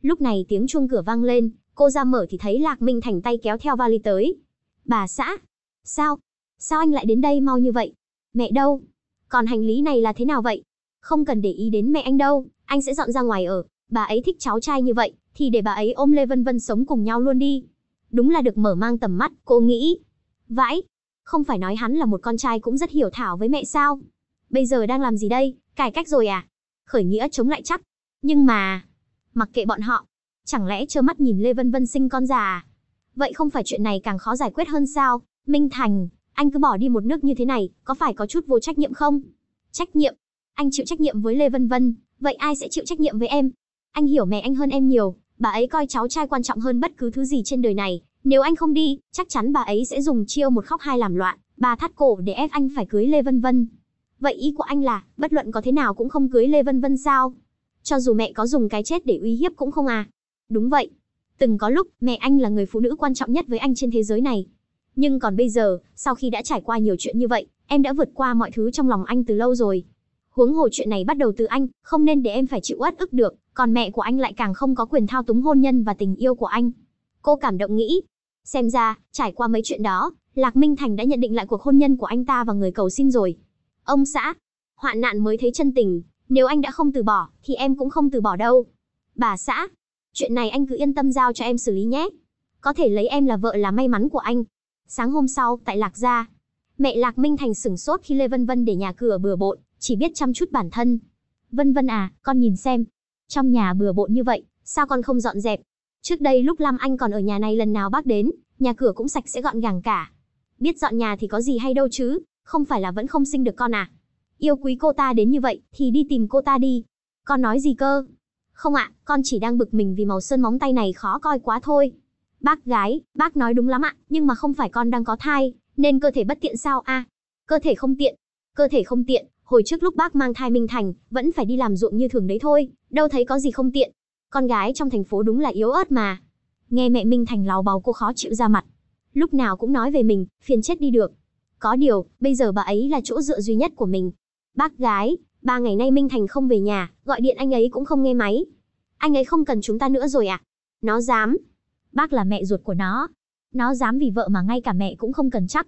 Lúc này tiếng chuông cửa vang lên, Cô ra mở thì thấy Lạc Minh Thành tay kéo theo vali tới. Bà xã, sao? Sao anh lại đến đây mau như vậy? Mẹ đâu? Còn hành lý này là thế nào vậy? Không cần để ý đến mẹ anh đâu, anh sẽ dọn ra ngoài ở. Bà ấy thích cháu trai như vậy, thì để bà ấy ôm Lê Vân Vân sống cùng nhau luôn đi. Đúng là được mở mang tầm mắt, cô nghĩ. Vãi, không phải nói hắn là một con trai cũng rất hiểu thảo với mẹ sao? Bây giờ đang làm gì đây, cải cách rồi à? Khởi nghĩa chống lại chắc. Nhưng mà, mặc kệ bọn họ, Chẳng lẽ trơ mắt nhìn Lê Vân Vân sinh con già à? Vậy không phải chuyện này càng khó giải quyết hơn sao? Minh Thành, anh cứ bỏ đi một nước như thế này, có phải có chút vô trách nhiệm không? Trách nhiệm? Anh chịu trách nhiệm với Lê Vân Vân, vậy ai sẽ chịu trách nhiệm với em? Anh hiểu mẹ anh hơn em nhiều, bà ấy coi cháu trai quan trọng hơn bất cứ thứ gì trên đời này. Nếu anh không đi, chắc chắn bà ấy sẽ dùng chiêu một khóc hai làm loạn, bà thắt cổ để ép anh phải cưới Lê Vân Vân. Vậy ý của anh là, bất luận có thế nào cũng không cưới Lê Vân Vân sao? Cho dù mẹ có dùng cái chết để uy hiếp cũng không à? Đúng vậy. Từng có lúc, mẹ anh là người phụ nữ quan trọng nhất với anh trên thế giới này. Nhưng còn bây giờ, sau khi đã trải qua nhiều chuyện như vậy, em đã vượt qua mọi thứ trong lòng anh từ lâu rồi. Huống hồ chuyện này bắt đầu từ anh, không nên để em phải chịu uất ức được, còn mẹ của anh lại càng không có quyền thao túng hôn nhân và tình yêu của anh. Cô cảm động nghĩ, xem ra, trải qua mấy chuyện đó, Lạc Minh Thành đã nhận định lại cuộc hôn nhân của anh ta và người cầu xin rồi. Ông xã, hoạn nạn mới thấy chân tình, nếu anh đã không từ bỏ, thì em cũng không từ bỏ đâu. Bà xã, chuyện này anh cứ yên tâm giao cho em xử lý nhé. Có thể lấy em là vợ là may mắn của anh. Sáng hôm sau, tại Lạc Gia, mẹ Lạc Minh Thành sửng sốt khi Lê Vân Vân để nhà cửa bừa bộn, chỉ biết chăm chút bản thân. Vân Vân à, con nhìn xem. Trong nhà bừa bộn như vậy, sao con không dọn dẹp? Trước đây lúc Lam Anh còn ở nhà này lần nào bác đến, nhà cửa cũng sạch sẽ gọn gàng cả. Biết dọn nhà thì có gì hay đâu chứ, không phải là vẫn không sinh được con à? Yêu quý cô ta đến như vậy, thì đi tìm cô ta đi. Con nói gì cơ? Không ạ, con chỉ đang bực mình vì màu sơn móng tay này khó coi quá thôi. Bác gái, bác nói đúng lắm ạ, nhưng mà không phải con đang có thai, nên cơ thể bất tiện sao a? À, cơ thể không tiện. Cơ thể không tiện, hồi trước lúc bác mang thai Minh Thành, vẫn phải đi làm ruộng như thường đấy thôi, đâu thấy có gì không tiện. Con gái trong thành phố đúng là yếu ớt mà. Nghe mẹ Minh Thành láo báu cô khó chịu ra mặt. Lúc nào cũng nói về mình, phiền chết đi được. Có điều, bây giờ bà ấy là chỗ dựa duy nhất của mình. Bác gái, Ba ngày nay Minh Thành không về nhà, gọi điện anh ấy cũng không nghe máy. Anh ấy không cần chúng ta nữa rồi à? Nó dám. Bác là mẹ ruột của nó. Nó dám vì vợ mà ngay cả mẹ cũng không cần chắc.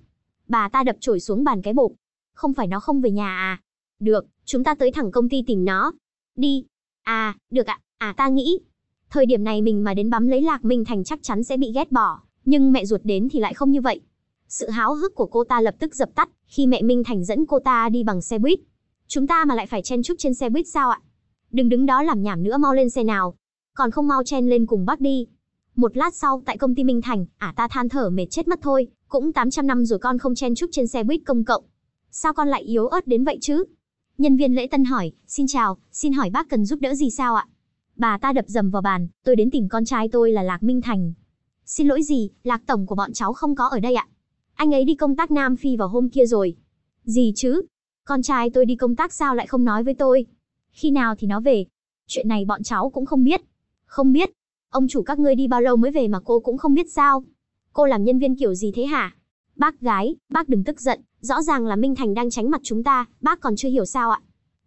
Bà ta đập chổi xuống bàn cái bộp. Không phải nó không về nhà à? Được, chúng ta tới thẳng công ty tìm nó. Đi. À, được ạ, à, à ta nghĩ. Thời điểm này mình mà đến bám lấy Lạc Minh Thành chắc chắn sẽ bị ghét bỏ, nhưng mẹ ruột đến thì lại không như vậy. Sự háo hức của cô ta lập tức dập tắt khi mẹ Minh Thành dẫn cô ta đi bằng xe buýt. Chúng ta mà lại phải chen chúc trên xe buýt sao ạ? Đừng đứng đó làm nhảm nữa mau lên xe nào. Còn không mau chen lên cùng bác đi. Một lát sau, tại công ty Minh Thành, ả à ta than thở mệt chết mất thôi, cũng 800 năm rồi con không chen chúc trên xe buýt công cộng. Sao con lại yếu ớt đến vậy chứ? Nhân viên lễ tân hỏi, xin chào, xin hỏi bác cần giúp đỡ gì sao ạ? Bà ta đập dầm vào bàn, tôi đến tìm con trai tôi là Lạc Minh Thành. Xin lỗi gì, Lạc Tổng của bọn cháu không có ở đây ạ. Anh ấy đi công tác Nam Phi vào hôm kia rồi. Gì chứ, con trai tôi đi công tác sao lại không nói với tôi? Khi nào thì nó về? Chuyện này bọn cháu cũng không biết. Không biết. Ông chủ các ngươi đi bao lâu mới về mà cô cũng không biết sao? Cô làm nhân viên kiểu gì thế hả? Bác gái, bác đừng tức giận. Rõ ràng là Minh Thành đang tránh mặt chúng ta, bác còn chưa hiểu sao ạ.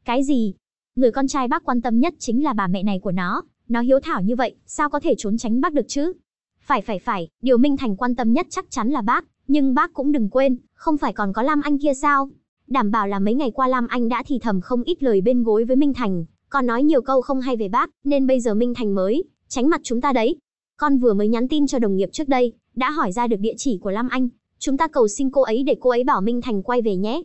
Cái gì? Người con trai bác quan tâm nhất chính là bà mẹ này của nó. Nó hiếu thảo như vậy, sao có thể trốn tránh bác được chứ? Phải phải phải, điều Minh Thành quan tâm nhất chắc chắn là bác, nhưng bác cũng đừng quên, không phải còn có Lam Anh kia sao? Đảm bảo là mấy ngày qua Lam Anh đã thì thầm không ít lời bên gối với Minh Thành, còn nói nhiều câu không hay về bác, nên bây giờ Minh Thành mới, tránh mặt chúng ta đấy. Con vừa mới nhắn tin cho đồng nghiệp trước đây, đã hỏi ra được địa chỉ của Lam Anh, chúng ta cầu xin cô ấy để cô ấy bảo Minh Thành quay về nhé.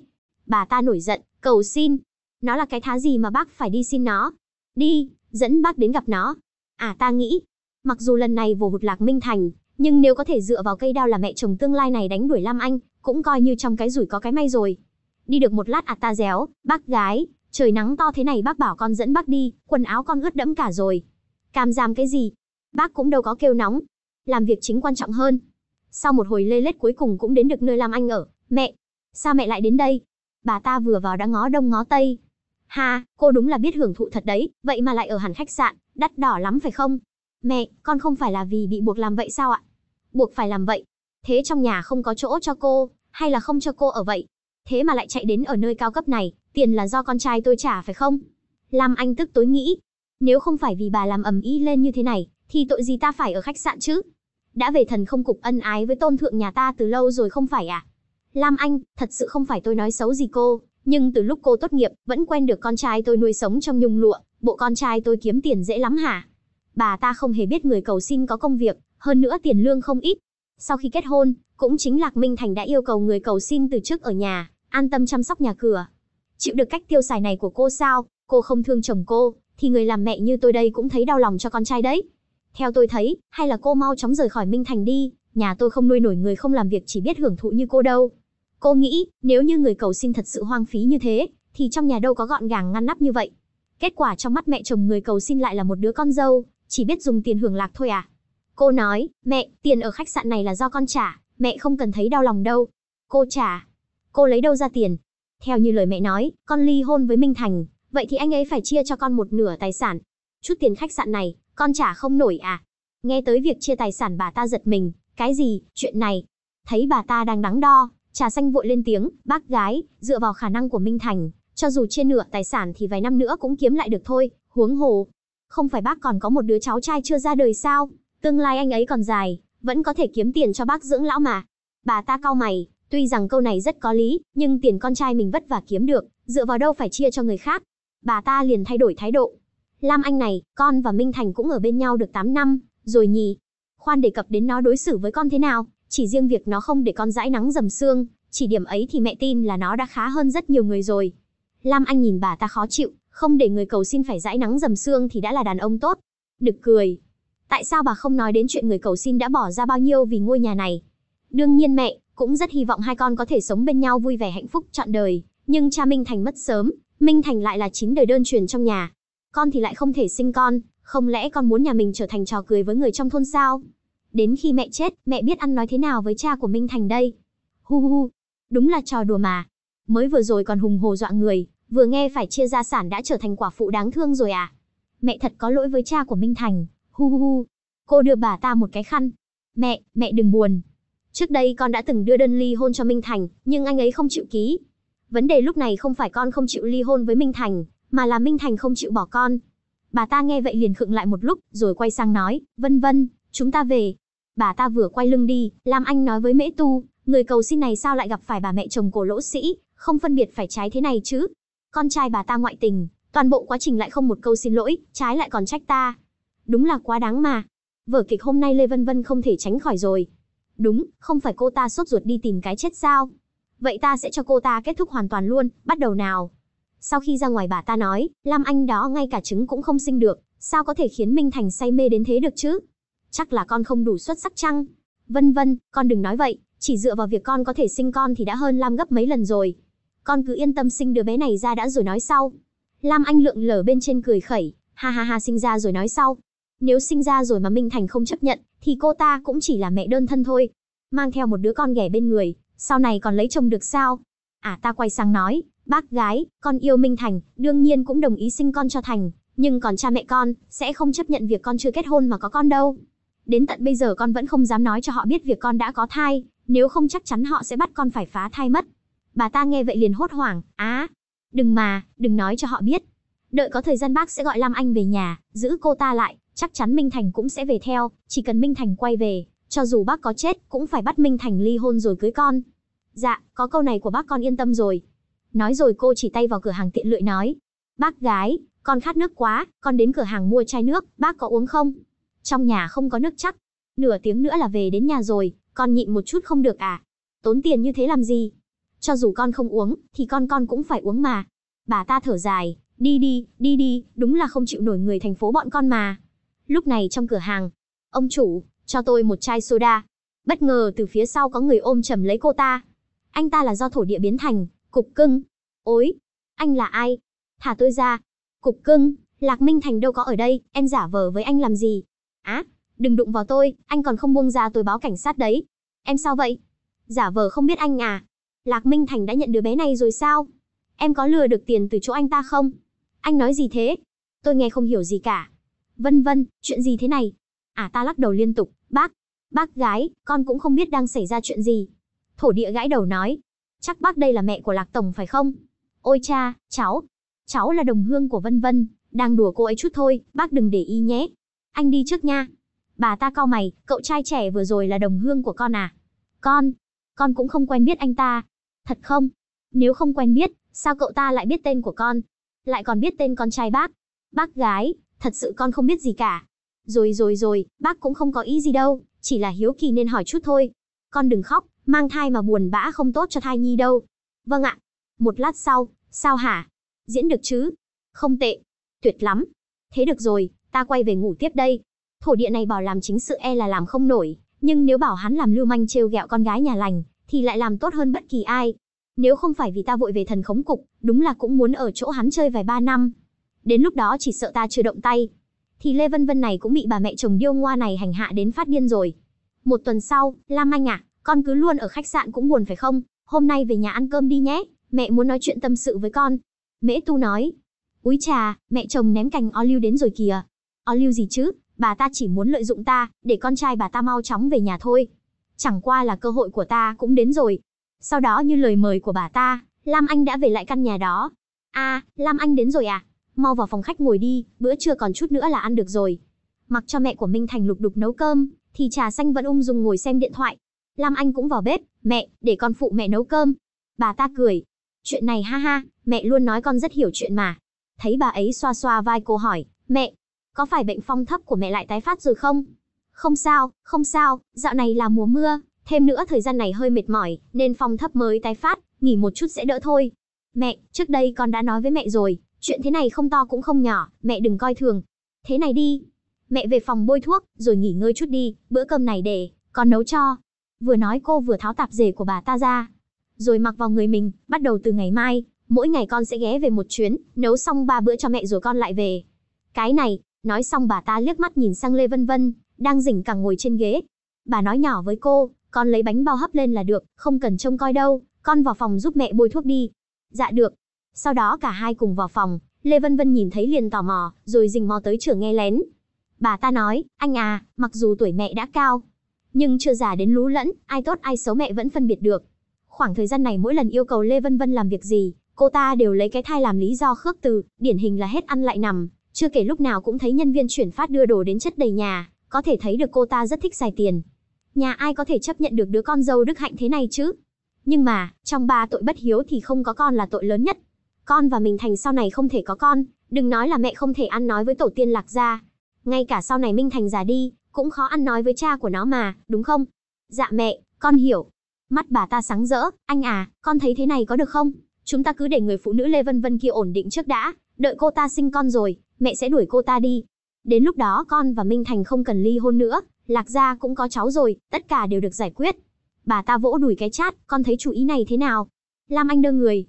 Bà ta nổi giận, cầu xin. Nó là cái thá gì mà bác phải đi xin nó. Đi, dẫn bác đến gặp nó. À ta nghĩ, mặc dù lần này vô hụt lạc Minh Thành, nhưng nếu có thể dựa vào cây đao là mẹ chồng tương lai này đánh đuổi Lam Anh, cũng coi như trong cái rủi có cái may rồi. Đi được một lát ạt à ta réo, bác gái, trời nắng to thế này bác bảo con dẫn bác đi, quần áo con ướt đẫm cả rồi. Cam giam cái gì? Bác cũng đâu có kêu nóng. Làm việc chính quan trọng hơn. Sau một hồi lê lết cuối cùng cũng đến được nơi làm Anh ở. Mẹ, sao mẹ lại đến đây? Bà ta vừa vào đã ngó đông ngó tây. Ha, cô đúng là biết hưởng thụ thật đấy, vậy mà lại ở hẳn khách sạn, đắt đỏ lắm phải không? Mẹ, con không phải là vì bị buộc làm vậy sao ạ? Buộc phải làm vậy. Thế trong nhà không có chỗ cho cô, hay là không cho cô ở vậy? Thế mà lại chạy đến ở nơi cao cấp này, tiền là do con trai tôi trả phải không? Lam Anh tức tối nghĩ, nếu không phải vì bà làm ầm ĩ lên như thế này, thì tội gì ta phải ở khách sạn chứ? Đã về thần không cục ân ái với tôn thượng nhà ta từ lâu rồi không phải à? Lam Anh, thật sự không phải tôi nói xấu gì cô, nhưng từ lúc cô tốt nghiệp, vẫn quen được con trai tôi nuôi sống trong nhung lụa, bộ con trai tôi kiếm tiền dễ lắm hả? Bà ta không hề biết người cầu xin có công việc, hơn nữa tiền lương không ít, sau khi kết hôn, cũng chính Lạc Minh Thành đã yêu cầu người cầu xin từ trước ở nhà, an tâm chăm sóc nhà cửa. Chịu được cách tiêu xài này của cô sao, cô không thương chồng cô, thì người làm mẹ như tôi đây cũng thấy đau lòng cho con trai đấy. Theo tôi thấy, hay là cô mau chóng rời khỏi Minh Thành đi, nhà tôi không nuôi nổi người không làm việc chỉ biết hưởng thụ như cô đâu. Cô nghĩ, nếu như người cầu xin thật sự hoang phí như thế, thì trong nhà đâu có gọn gàng ngăn nắp như vậy. Kết quả trong mắt mẹ chồng người cầu xin lại là một đứa con dâu, chỉ biết dùng tiền hưởng lạc thôi à. Cô nói, mẹ, tiền ở khách sạn này là do con trả, mẹ không cần thấy đau lòng đâu. Cô trả. Cô lấy đâu ra tiền? Theo như lời mẹ nói, con ly hôn với Minh Thành, vậy thì anh ấy phải chia cho con một nửa tài sản. Chút tiền khách sạn này, con trả không nổi à? Nghe tới việc chia tài sản bà ta giật mình, cái gì, chuyện này. Thấy bà ta đang đắn đo, trà xanh vội lên tiếng, bác gái, dựa vào khả năng của Minh Thành, cho dù chia nửa tài sản thì vài năm nữa cũng kiếm lại được thôi, huống hồ. Không phải bác còn có một đứa cháu trai chưa ra đời sao, Tương lai anh ấy còn dài, vẫn có thể kiếm tiền cho bác dưỡng lão mà. Bà ta cau mày, tuy rằng câu này rất có lý, nhưng tiền con trai mình vất vả kiếm được, dựa vào đâu phải chia cho người khác. Bà ta liền thay đổi thái độ. Lam Anh này, con và Minh Thành cũng ở bên nhau được 8 năm, rồi nhỉ. Khoan đề cập đến nó đối xử với con thế nào, chỉ riêng việc nó không để con dãi nắng dầm xương, chỉ điểm ấy thì mẹ tin là nó đã khá hơn rất nhiều người rồi. Lam Anh nhìn bà ta khó chịu, không để người cầu xin phải dãi nắng dầm xương thì đã là đàn ông tốt. Được cười, Tại sao bà không nói đến chuyện người cầu xin đã bỏ ra bao nhiêu vì ngôi nhà này? Đương nhiên mẹ, cũng rất hy vọng hai con có thể sống bên nhau vui vẻ hạnh phúc trọn đời, nhưng cha Minh Thành mất sớm, Minh Thành lại là chính đời đơn truyền trong nhà. Con thì lại không thể sinh con, không lẽ con muốn nhà mình trở thành trò cười với người trong thôn sao? Đến khi mẹ chết, mẹ biết ăn nói thế nào với cha của Minh Thành đây? Hu hu, đúng là trò đùa mà. Mới vừa rồi còn hùng hồ dọa người, vừa nghe phải chia gia sản đã trở thành quả phụ đáng thương rồi à? Mẹ thật có lỗi với cha của Minh Thành, Hu hu hu. Cô đưa bà ta một cái khăn. Mẹ, mẹ đừng buồn. Trước đây con đã từng đưa đơn ly hôn cho Minh Thành, nhưng anh ấy không chịu ký. Vấn đề lúc này không phải con không chịu ly hôn với Minh Thành, mà là Minh Thành không chịu bỏ con. Bà ta nghe vậy liền khựng lại một lúc, rồi quay sang nói, vân vân, chúng ta về. Bà ta vừa quay lưng đi, làm anh nói với Mễ Tu, người cầu xin này sao lại gặp phải bà mẹ chồng cổ lỗ sĩ, không phân biệt phải trái thế này chứ. Con trai bà ta ngoại tình, toàn bộ quá trình lại không một câu xin lỗi, trái lại còn trách ta. Đúng là quá đáng mà. Vở kịch hôm nay Lê Vân Vân không thể tránh khỏi rồi. Đúng, không phải cô ta sốt ruột đi tìm cái chết sao? Vậy ta sẽ cho cô ta kết thúc hoàn toàn luôn, bắt đầu nào. Sau khi ra ngoài bà ta nói, Lam Anh đó ngay cả trứng cũng không sinh được, sao có thể khiến Minh Thành say mê đến thế được chứ? Chắc là con không đủ xuất sắc chăng? Vân vân, con đừng nói vậy, chỉ dựa vào việc con có thể sinh con thì đã hơn Lam gấp mấy lần rồi. Con cứ yên tâm sinh đứa bé này ra đã rồi nói sau. Lam Anh lượng lở bên trên cười khẩy, ha ha ha sinh ra rồi nói sau, nếu sinh ra rồi mà Minh Thành không chấp nhận, thì cô ta cũng chỉ là mẹ đơn thân thôi. Mang theo một đứa con ghẻ bên người, sau này còn lấy chồng được sao? À ta quay sang nói, bác gái, con yêu Minh Thành, đương nhiên cũng đồng ý sinh con cho Thành, nhưng còn cha mẹ con, sẽ không chấp nhận việc con chưa kết hôn mà có con đâu. Đến tận bây giờ con vẫn không dám nói cho họ biết việc con đã có thai, nếu không chắc chắn họ sẽ bắt con phải phá thai mất. Bà ta nghe vậy liền hốt hoảng, á, đừng mà, đừng nói cho họ biết. Đợi có thời gian bác sẽ gọi Lam Anh về nhà, giữ cô ta lại chắc chắn Minh Thành cũng sẽ về theo, chỉ cần Minh Thành quay về, cho dù bác có chết cũng phải bắt Minh Thành ly hôn rồi cưới con. Dạ, có câu này của bác con yên tâm rồi. Nói rồi cô chỉ tay vào cửa hàng tiện lợi nói, bác gái, con khát nước quá, con đến cửa hàng mua chai nước, bác có uống không? Trong nhà không có nước chắc, nửa tiếng nữa là về đến nhà rồi, con nhịn một chút không được à? Tốn tiền như thế làm gì? Cho dù con không uống, thì con con cũng phải uống mà. Bà ta thở dài, đi đi, đi đi, đúng là không chịu nổi người thành phố bọn con mà. Lúc này trong cửa hàng, ông chủ, cho tôi một chai soda. Bất ngờ từ phía sau có người ôm chầm lấy cô ta. Anh ta là do thổ địa biến thành, cục cưng. Ôi, anh là ai? Thả tôi ra. Cục cưng, Lạc Minh Thành đâu có ở đây, em giả vờ với anh làm gì? Á, đừng đụng vào tôi, anh còn không buông ra tôi báo cảnh sát đấy. Em sao vậy? Giả vờ không biết anh à? Lạc Minh Thành đã nhận đứa bé này rồi sao? Em có lừa được tiền từ chỗ anh ta không? Anh nói gì thế? Tôi nghe không hiểu gì cả vân vân, chuyện gì thế này? À ta lắc đầu liên tục, bác, bác gái, con cũng không biết đang xảy ra chuyện gì. Thổ địa gãi đầu nói, chắc bác đây là mẹ của Lạc Tổng phải không? Ôi cha, cháu, cháu là đồng hương của Vân Vân, đang đùa cô ấy chút thôi, bác đừng để ý nhé. Anh đi trước nha. Bà ta cau mày, cậu trai trẻ vừa rồi là đồng hương của con à? Con, con cũng không quen biết anh ta. Thật không? Nếu không quen biết, sao cậu ta lại biết tên của con? Lại còn biết tên con trai bác? Bác gái, thật sự con không biết gì cả. Rồi rồi rồi, bác cũng không có ý gì đâu, chỉ là hiếu kỳ nên hỏi chút thôi. Con đừng khóc, mang thai mà buồn bã không tốt cho thai nhi đâu. Vâng ạ. Một lát sau, sao hả? Diễn được chứ? Không tệ. Tuyệt lắm. Thế được rồi, ta quay về ngủ tiếp đây. Thổ địa này bảo làm chính sự e là làm không nổi, nhưng nếu bảo hắn làm lưu manh trêu ghẹo con gái nhà lành, thì lại làm tốt hơn bất kỳ ai. Nếu không phải vì ta vội về thần khống cục, đúng là cũng muốn ở chỗ hắn chơi vài ba năm, đến lúc đó chỉ sợ ta chưa động tay. Thì Lê Vân Vân này cũng bị bà mẹ chồng điêu ngoa này hành hạ đến phát điên rồi. Một tuần sau, Lam Anh à, con cứ luôn ở khách sạn cũng buồn phải không? Hôm nay về nhà ăn cơm đi nhé, mẹ muốn nói chuyện tâm sự với con. Mễ Tu nói, úi trà, mẹ chồng ném cành o lưu đến rồi kìa. O lưu gì chứ, bà ta chỉ muốn lợi dụng ta, để con trai bà ta mau chóng về nhà thôi. Chẳng qua là cơ hội của ta cũng đến rồi. Sau đó như lời mời của bà ta, Lam Anh đã về lại căn nhà đó. À, Lam Anh đến rồi à? mau vào phòng khách ngồi đi, bữa trưa còn chút nữa là ăn được rồi. Mặc cho mẹ của Minh Thành lục đục nấu cơm, thì trà xanh vẫn ung dung ngồi xem điện thoại. Lam Anh cũng vào bếp, mẹ, để con phụ mẹ nấu cơm. Bà ta cười. Chuyện này ha ha, mẹ luôn nói con rất hiểu chuyện mà. Thấy bà ấy xoa xoa vai cô hỏi, mẹ, có phải bệnh phong thấp của mẹ lại tái phát rồi không? Không sao, không sao, dạo này là mùa mưa, thêm nữa thời gian này hơi mệt mỏi, nên phong thấp mới tái phát, nghỉ một chút sẽ đỡ thôi. Mẹ, trước đây con đã nói với mẹ rồi, Chuyện thế này không to cũng không nhỏ, mẹ đừng coi thường. Thế này đi, mẹ về phòng bôi thuốc, rồi nghỉ ngơi chút đi, bữa cơm này để, con nấu cho. Vừa nói cô vừa tháo tạp dề của bà ta ra, rồi mặc vào người mình, bắt đầu từ ngày mai, mỗi ngày con sẽ ghé về một chuyến, nấu xong ba bữa cho mẹ rồi con lại về. Cái này, nói xong bà ta liếc mắt nhìn sang Lê Vân Vân, đang rỉnh cẳng ngồi trên ghế. Bà nói nhỏ với cô, con lấy bánh bao hấp lên là được, không cần trông coi đâu, con vào phòng giúp mẹ bôi thuốc đi. Dạ được, sau đó cả hai cùng vào phòng, Lê Vân Vân nhìn thấy liền tò mò, rồi rình mò tới trưởng nghe lén. Bà ta nói, anh à, mặc dù tuổi mẹ đã cao, nhưng chưa già đến lú lẫn, ai tốt ai xấu mẹ vẫn phân biệt được. Khoảng thời gian này mỗi lần yêu cầu Lê Vân Vân làm việc gì, cô ta đều lấy cái thai làm lý do khước từ, điển hình là hết ăn lại nằm, chưa kể lúc nào cũng thấy nhân viên chuyển phát đưa đồ đến chất đầy nhà, có thể thấy được cô ta rất thích xài tiền. Nhà ai có thể chấp nhận được đứa con dâu đức hạnh thế này chứ? Nhưng mà, trong ba tội bất hiếu thì không có con là tội lớn nhất con và mình thành sau này không thể có con, đừng nói là mẹ không thể ăn nói với tổ tiên lạc gia. Ngay cả sau này Minh Thành già đi, cũng khó ăn nói với cha của nó mà, đúng không? Dạ mẹ, con hiểu. Mắt bà ta sáng rỡ, anh à, con thấy thế này có được không? Chúng ta cứ để người phụ nữ Lê Vân Vân kia ổn định trước đã, đợi cô ta sinh con rồi, mẹ sẽ đuổi cô ta đi. Đến lúc đó con và Minh Thành không cần ly hôn nữa, Lạc Gia cũng có cháu rồi, tất cả đều được giải quyết. Bà ta vỗ đùi cái chát, con thấy chủ ý này thế nào? Lam Anh đơ người,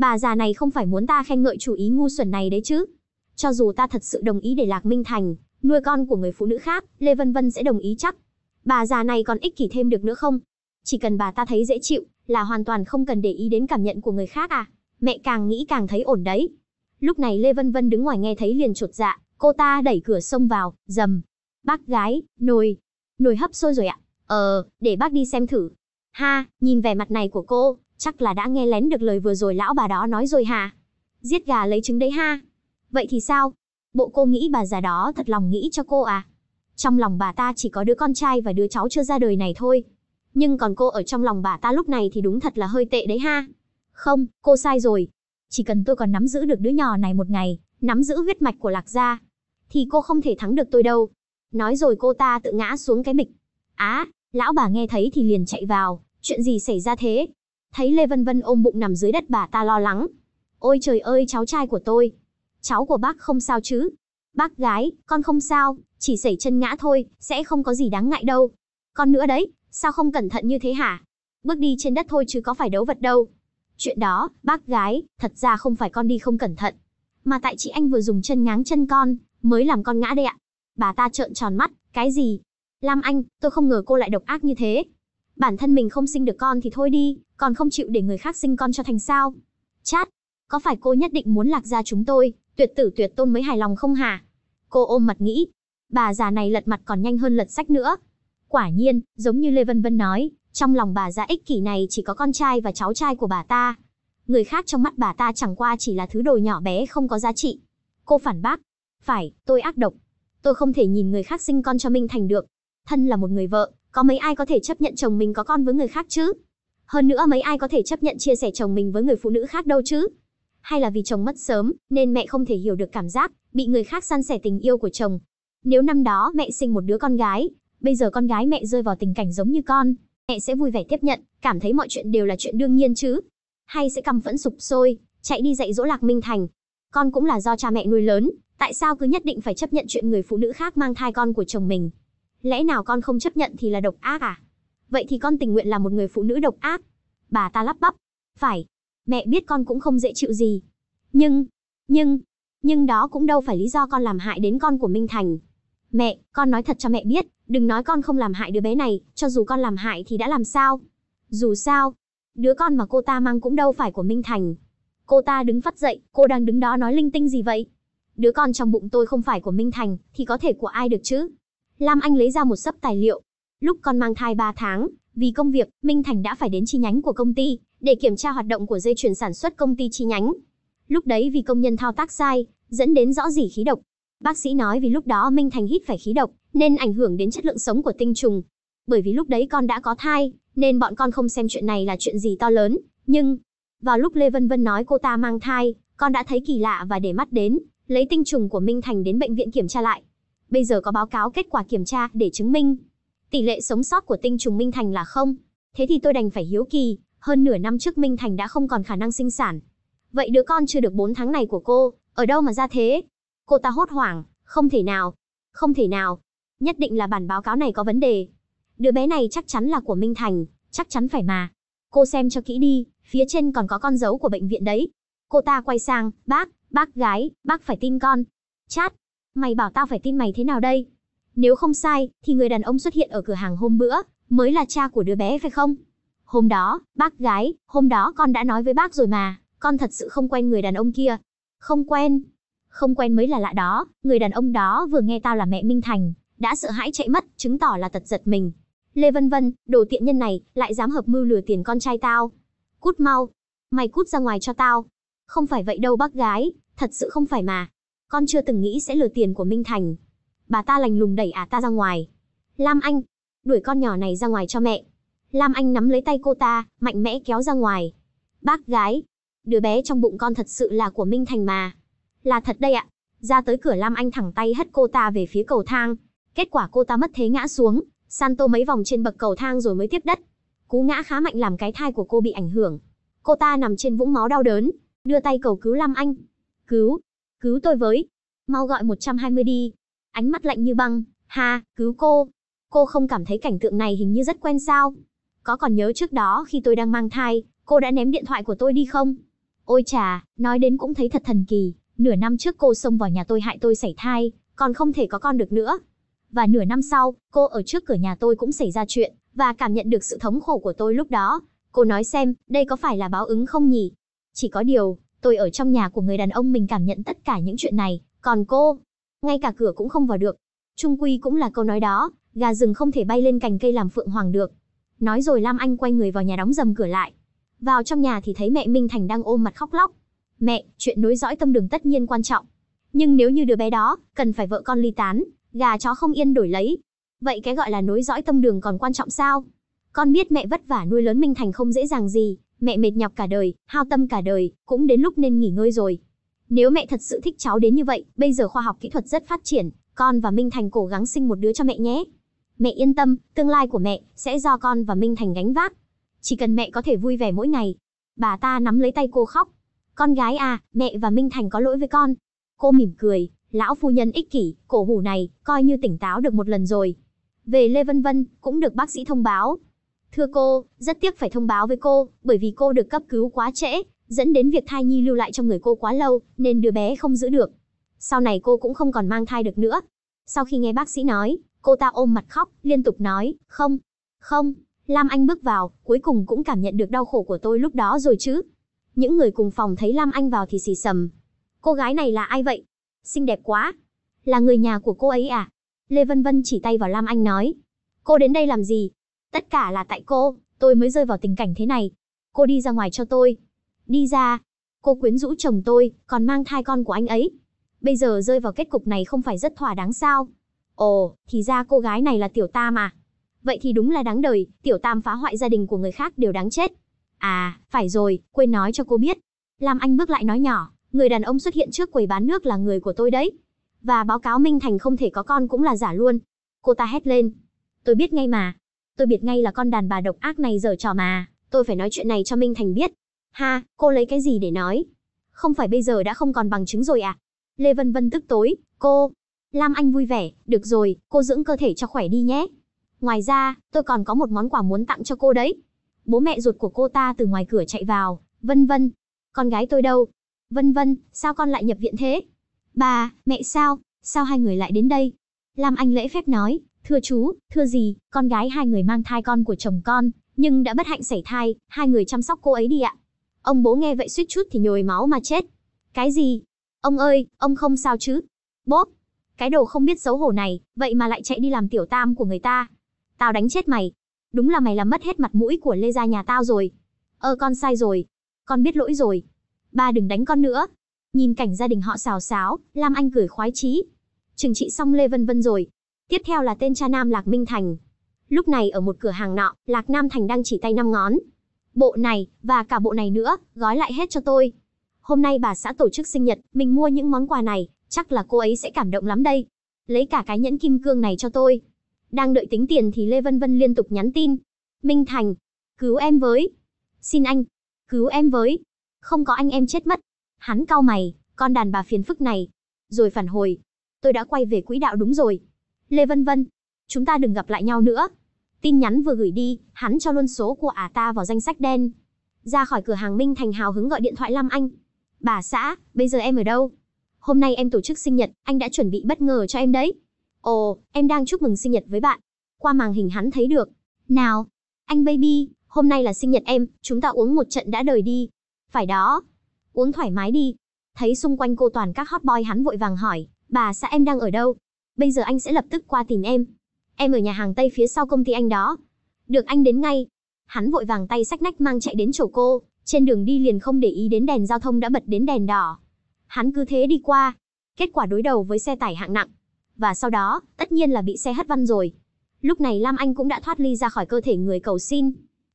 Bà già này không phải muốn ta khen ngợi chủ ý ngu xuẩn này đấy chứ. Cho dù ta thật sự đồng ý để Lạc Minh Thành, nuôi con của người phụ nữ khác, Lê Vân Vân sẽ đồng ý chắc. Bà già này còn ích kỷ thêm được nữa không? Chỉ cần bà ta thấy dễ chịu, là hoàn toàn không cần để ý đến cảm nhận của người khác à. Mẹ càng nghĩ càng thấy ổn đấy. Lúc này Lê Vân Vân đứng ngoài nghe thấy liền chột dạ, cô ta đẩy cửa xông vào, dầm. Bác gái, nồi, nồi hấp sôi rồi ạ. Ờ, để bác đi xem thử. Ha, nhìn vẻ mặt này của cô, Chắc là đã nghe lén được lời vừa rồi lão bà đó nói rồi hả? Giết gà lấy trứng đấy ha. Vậy thì sao? Bộ cô nghĩ bà già đó thật lòng nghĩ cho cô à? Trong lòng bà ta chỉ có đứa con trai và đứa cháu chưa ra đời này thôi. Nhưng còn cô ở trong lòng bà ta lúc này thì đúng thật là hơi tệ đấy ha. Không, cô sai rồi. Chỉ cần tôi còn nắm giữ được đứa nhỏ này một ngày, nắm giữ huyết mạch của Lạc Gia, thì cô không thể thắng được tôi đâu. Nói rồi cô ta tự ngã xuống cái bịch. Á, lão bà nghe thấy thì liền chạy vào, chuyện gì xảy ra thế? thấy Lê Vân Vân ôm bụng nằm dưới đất bà ta lo lắng. Ôi trời ơi cháu trai của tôi, cháu của bác không sao chứ? Bác gái, con không sao, chỉ xảy chân ngã thôi, sẽ không có gì đáng ngại đâu. Con nữa đấy, sao không cẩn thận như thế hả? Bước đi trên đất thôi chứ có phải đấu vật đâu. Chuyện đó, bác gái, thật ra không phải con đi không cẩn thận. Mà tại chị anh vừa dùng chân ngáng chân con, mới làm con ngã đây ạ. Bà ta trợn tròn mắt, cái gì? Lam Anh, tôi không ngờ cô lại độc ác như thế. Bản thân mình không sinh được con thì thôi đi, còn không chịu để người khác sinh con cho thành sao? Chát, có phải cô nhất định muốn lạc ra chúng tôi, tuyệt tử tuyệt tôn mới hài lòng không hả? Cô ôm mặt nghĩ, bà già này lật mặt còn nhanh hơn lật sách nữa. Quả nhiên, giống như Lê Vân Vân nói, trong lòng bà già ích kỷ này chỉ có con trai và cháu trai của bà ta. Người khác trong mắt bà ta chẳng qua chỉ là thứ đồ nhỏ bé không có giá trị. Cô phản bác, phải, tôi ác độc. Tôi không thể nhìn người khác sinh con cho Minh Thành được. Thân là một người vợ, có mấy ai có thể chấp nhận chồng mình có con với người khác chứ? Hơn nữa mấy ai có thể chấp nhận chia sẻ chồng mình với người phụ nữ khác đâu chứ? Hay là vì chồng mất sớm, nên mẹ không thể hiểu được cảm giác bị người khác san sẻ tình yêu của chồng. Nếu năm đó mẹ sinh một đứa con gái, bây giờ con gái mẹ rơi vào tình cảnh giống như con, mẹ sẽ vui vẻ tiếp nhận, cảm thấy mọi chuyện đều là chuyện đương nhiên chứ? Hay sẽ căm phẫn sụp sôi, chạy đi dạy dỗ Lạc Minh Thành? Con cũng là do cha mẹ nuôi lớn, tại sao cứ nhất định phải chấp nhận chuyện người phụ nữ khác mang thai con của chồng mình? Lẽ nào con không chấp nhận thì là độc ác à? Vậy thì con tình nguyện là một người phụ nữ độc ác. Bà ta lắp bắp. Phải. Mẹ biết con cũng không dễ chịu gì. Nhưng, nhưng, nhưng đó cũng đâu phải lý do con làm hại đến con của Minh Thành. Mẹ, con nói thật cho mẹ biết, đừng nói con không làm hại đứa bé này, cho dù con làm hại thì đã làm sao. Dù sao, đứa con mà cô ta mang cũng đâu phải của Minh Thành. Cô ta đứng phát dậy, cô đang đứng đó nói linh tinh gì vậy? Đứa con trong bụng tôi không phải của Minh Thành, thì có thể của ai được chứ? Lam Anh lấy ra một sấp tài liệu, Lúc con mang thai 3 tháng, vì công việc, Minh Thành đã phải đến chi nhánh của công ty để kiểm tra hoạt động của dây chuyền sản xuất công ty chi nhánh. Lúc đấy vì công nhân thao tác sai, dẫn đến rõ rỉ khí độc. Bác sĩ nói vì lúc đó Minh Thành hít phải khí độc, nên ảnh hưởng đến chất lượng sống của tinh trùng. Bởi vì lúc đấy con đã có thai, nên bọn con không xem chuyện này là chuyện gì to lớn, nhưng vào lúc Lê Vân Vân nói cô ta mang thai, con đã thấy kỳ lạ và để mắt đến, lấy tinh trùng của Minh Thành đến bệnh viện kiểm tra lại. Bây giờ có báo cáo kết quả kiểm tra để chứng minh tỷ lệ sống sót của tinh trùng Minh Thành là không. Thế thì tôi đành phải hiếu kỳ, hơn nửa năm trước Minh Thành đã không còn khả năng sinh sản. Vậy đứa con chưa được 4 tháng này của cô, ở đâu mà ra thế? Cô ta hốt hoảng, không thể nào, không thể nào. Nhất định là bản báo cáo này có vấn đề. Đứa bé này chắc chắn là của Minh Thành, chắc chắn phải mà. Cô xem cho kỹ đi, phía trên còn có con dấu của bệnh viện đấy. Cô ta quay sang, bác, bác gái, bác phải tin con. Chát, mày bảo tao phải tin mày thế nào đây? Nếu không sai, thì người đàn ông xuất hiện ở cửa hàng hôm bữa, mới là cha của đứa bé phải không? Hôm đó, bác gái, hôm đó con đã nói với bác rồi mà, con thật sự không quen người đàn ông kia. Không quen. Không quen mới là lạ đó, người đàn ông đó vừa nghe tao là mẹ Minh Thành, đã sợ hãi chạy mất, chứng tỏ là tật giật mình. Lê Vân Vân, đồ tiện nhân này, lại dám hợp mưu lừa tiền con trai tao. Cút mau. Mày cút ra ngoài cho tao. Không phải vậy đâu bác gái, thật sự không phải mà. Con chưa từng nghĩ sẽ lừa tiền của Minh Thành, bà ta lành lùng đẩy ả à ta ra ngoài. Lam Anh, đuổi con nhỏ này ra ngoài cho mẹ. Lam Anh nắm lấy tay cô ta, mạnh mẽ kéo ra ngoài. Bác gái, đứa bé trong bụng con thật sự là của Minh Thành mà. Là thật đây ạ. Ra tới cửa Lam Anh thẳng tay hất cô ta về phía cầu thang. Kết quả cô ta mất thế ngã xuống, san tô mấy vòng trên bậc cầu thang rồi mới tiếp đất. Cú ngã khá mạnh làm cái thai của cô bị ảnh hưởng. Cô ta nằm trên vũng máu đau đớn, đưa tay cầu cứu Lam Anh. Cứu, cứu tôi với. Mau gọi 120 đi ánh mắt lạnh như băng, ha, cứu cô. Cô không cảm thấy cảnh tượng này hình như rất quen sao? Có còn nhớ trước đó khi tôi đang mang thai, cô đã ném điện thoại của tôi đi không? Ôi chà, nói đến cũng thấy thật thần kỳ, nửa năm trước cô xông vào nhà tôi hại tôi xảy thai, còn không thể có con được nữa. Và nửa năm sau, cô ở trước cửa nhà tôi cũng xảy ra chuyện, và cảm nhận được sự thống khổ của tôi lúc đó. Cô nói xem, đây có phải là báo ứng không nhỉ? Chỉ có điều, tôi ở trong nhà của người đàn ông mình cảm nhận tất cả những chuyện này, còn cô, ngay cả cửa cũng không vào được. Trung quy cũng là câu nói đó, gà rừng không thể bay lên cành cây làm phượng hoàng được. Nói rồi Lam Anh quay người vào nhà đóng dầm cửa lại. Vào trong nhà thì thấy mẹ Minh Thành đang ôm mặt khóc lóc. Mẹ, chuyện nối dõi tâm đường tất nhiên quan trọng. Nhưng nếu như đứa bé đó, cần phải vợ con ly tán, gà chó không yên đổi lấy. Vậy cái gọi là nối dõi tâm đường còn quan trọng sao? Con biết mẹ vất vả nuôi lớn Minh Thành không dễ dàng gì, mẹ mệt nhọc cả đời, hao tâm cả đời, cũng đến lúc nên nghỉ ngơi rồi. Nếu mẹ thật sự thích cháu đến như vậy, bây giờ khoa học kỹ thuật rất phát triển, con và Minh Thành cố gắng sinh một đứa cho mẹ nhé. Mẹ yên tâm, tương lai của mẹ sẽ do con và Minh Thành gánh vác. Chỉ cần mẹ có thể vui vẻ mỗi ngày. Bà ta nắm lấy tay cô khóc. Con gái à, mẹ và Minh Thành có lỗi với con. Cô mỉm cười, lão phu nhân ích kỷ, cổ hủ này, coi như tỉnh táo được một lần rồi. Về Lê Vân Vân, cũng được bác sĩ thông báo. Thưa cô, rất tiếc phải thông báo với cô, bởi vì cô được cấp cứu quá trễ, dẫn đến việc thai nhi lưu lại trong người cô quá lâu, nên đứa bé không giữ được. Sau này cô cũng không còn mang thai được nữa. Sau khi nghe bác sĩ nói, cô ta ôm mặt khóc, liên tục nói, không, không, Lam Anh bước vào, cuối cùng cũng cảm nhận được đau khổ của tôi lúc đó rồi chứ. Những người cùng phòng thấy Lam Anh vào thì xì sầm. Cô gái này là ai vậy? Xinh đẹp quá. Là người nhà của cô ấy à? Lê Vân Vân chỉ tay vào Lam Anh nói. Cô đến đây làm gì? Tất cả là tại cô, tôi mới rơi vào tình cảnh thế này. Cô đi ra ngoài cho tôi, đi ra. Cô quyến rũ chồng tôi, còn mang thai con của anh ấy. Bây giờ rơi vào kết cục này không phải rất thỏa đáng sao? Ồ, thì ra cô gái này là tiểu tam à? Vậy thì đúng là đáng đời, tiểu tam phá hoại gia đình của người khác đều đáng chết. À, phải rồi, quên nói cho cô biết. Làm anh bước lại nói nhỏ, người đàn ông xuất hiện trước quầy bán nước là người của tôi đấy. Và báo cáo Minh Thành không thể có con cũng là giả luôn. Cô ta hét lên. Tôi biết ngay mà. Tôi biết ngay là con đàn bà độc ác này giở trò mà. Tôi phải nói chuyện này cho Minh Thành biết. Ha, cô lấy cái gì để nói? Không phải bây giờ đã không còn bằng chứng rồi à? Lê Vân Vân tức tối, cô. Lam Anh vui vẻ, được rồi, cô dưỡng cơ thể cho khỏe đi nhé. Ngoài ra, tôi còn có một món quà muốn tặng cho cô đấy. Bố mẹ ruột của cô ta từ ngoài cửa chạy vào, vân vân. Con gái tôi đâu? Vân vân, sao con lại nhập viện thế? Bà, mẹ sao? Sao hai người lại đến đây? Lam Anh lễ phép nói, thưa chú, thưa gì, con gái hai người mang thai con của chồng con, nhưng đã bất hạnh xảy thai, hai người chăm sóc cô ấy đi ạ. Ông bố nghe vậy suýt chút thì nhồi máu mà chết. Cái gì? Ông ơi, ông không sao chứ? Bốp! Cái đồ không biết xấu hổ này, vậy mà lại chạy đi làm tiểu tam của người ta. Tao đánh chết mày. Đúng là mày làm mất hết mặt mũi của Lê Gia nhà tao rồi. Ơ ờ, con sai rồi. Con biết lỗi rồi. Ba đừng đánh con nữa. Nhìn cảnh gia đình họ xào xáo, Lam Anh cười khoái chí. Trừng trị xong Lê Vân Vân rồi. Tiếp theo là tên cha nam Lạc Minh Thành. Lúc này ở một cửa hàng nọ, Lạc Nam Thành đang chỉ tay năm ngón, bộ này, và cả bộ này nữa, gói lại hết cho tôi. Hôm nay bà xã tổ chức sinh nhật, mình mua những món quà này, chắc là cô ấy sẽ cảm động lắm đây. Lấy cả cái nhẫn kim cương này cho tôi. Đang đợi tính tiền thì Lê Vân Vân liên tục nhắn tin. Minh Thành, cứu em với. Xin anh, cứu em với. Không có anh em chết mất. Hắn cau mày, con đàn bà phiền phức này. Rồi phản hồi. Tôi đã quay về quỹ đạo đúng rồi. Lê Vân Vân, chúng ta đừng gặp lại nhau nữa. Tin nhắn vừa gửi đi, hắn cho luôn số của ả ta vào danh sách đen. Ra khỏi cửa hàng Minh Thành hào hứng gọi điện thoại Lâm Anh. Bà xã, bây giờ em ở đâu? Hôm nay em tổ chức sinh nhật, anh đã chuẩn bị bất ngờ cho em đấy. Ồ, em đang chúc mừng sinh nhật với bạn. Qua màn hình hắn thấy được. Nào, anh baby, hôm nay là sinh nhật em, chúng ta uống một trận đã đời đi. Phải đó, uống thoải mái đi. Thấy xung quanh cô toàn các hot boy hắn vội vàng hỏi, bà xã em đang ở đâu? Bây giờ anh sẽ lập tức qua tìm em. Em ở nhà hàng Tây phía sau công ty anh đó. Được anh đến ngay. Hắn vội vàng tay sách nách mang chạy đến chỗ cô, trên đường đi liền không để ý đến đèn giao thông đã bật đến đèn đỏ. Hắn cứ thế đi qua. Kết quả đối đầu với xe tải hạng nặng. Và sau đó, tất nhiên là bị xe hất văng rồi. Lúc này Lam Anh cũng đã thoát ly ra khỏi cơ thể người cầu xin.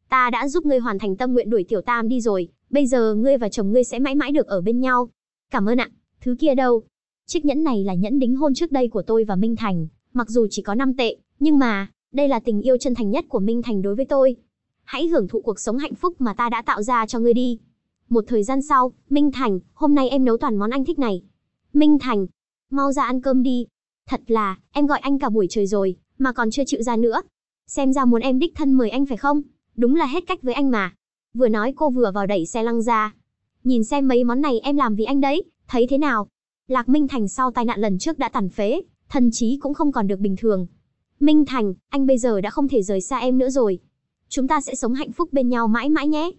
Ta đã giúp ngươi hoàn thành tâm nguyện đuổi tiểu tam đi rồi, bây giờ ngươi và chồng ngươi sẽ mãi mãi được ở bên nhau. Cảm ơn ạ, thứ kia đâu? Chiếc nhẫn này là nhẫn đính hôn trước đây của tôi và Minh Thành, mặc dù chỉ có 5 tệ, nhưng mà, đây là tình yêu chân thành nhất của Minh Thành đối với tôi. Hãy hưởng thụ cuộc sống hạnh phúc mà ta đã tạo ra cho ngươi đi. Một thời gian sau, Minh Thành, hôm nay em nấu toàn món anh thích này. Minh Thành, mau ra ăn cơm đi. Thật là, em gọi anh cả buổi trời rồi, mà còn chưa chịu ra nữa. Xem ra muốn em đích thân mời anh phải không? Đúng là hết cách với anh mà. Vừa nói cô vừa vào đẩy xe lăng ra. Nhìn xem mấy món này em làm vì anh đấy, thấy thế nào? Lạc Minh Thành sau tai nạn lần trước đã tàn phế, thần trí cũng không còn được bình thường, Minh Thành, anh bây giờ đã không thể rời xa em nữa rồi. Chúng ta sẽ sống hạnh phúc bên nhau mãi mãi nhé.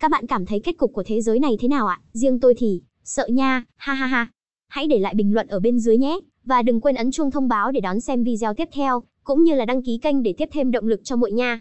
Các bạn cảm thấy kết cục của thế giới này thế nào ạ? Riêng tôi thì sợ nha, ha ha ha. Hãy để lại bình luận ở bên dưới nhé và đừng quên ấn chuông thông báo để đón xem video tiếp theo cũng như là đăng ký kênh để tiếp thêm động lực cho muội nha.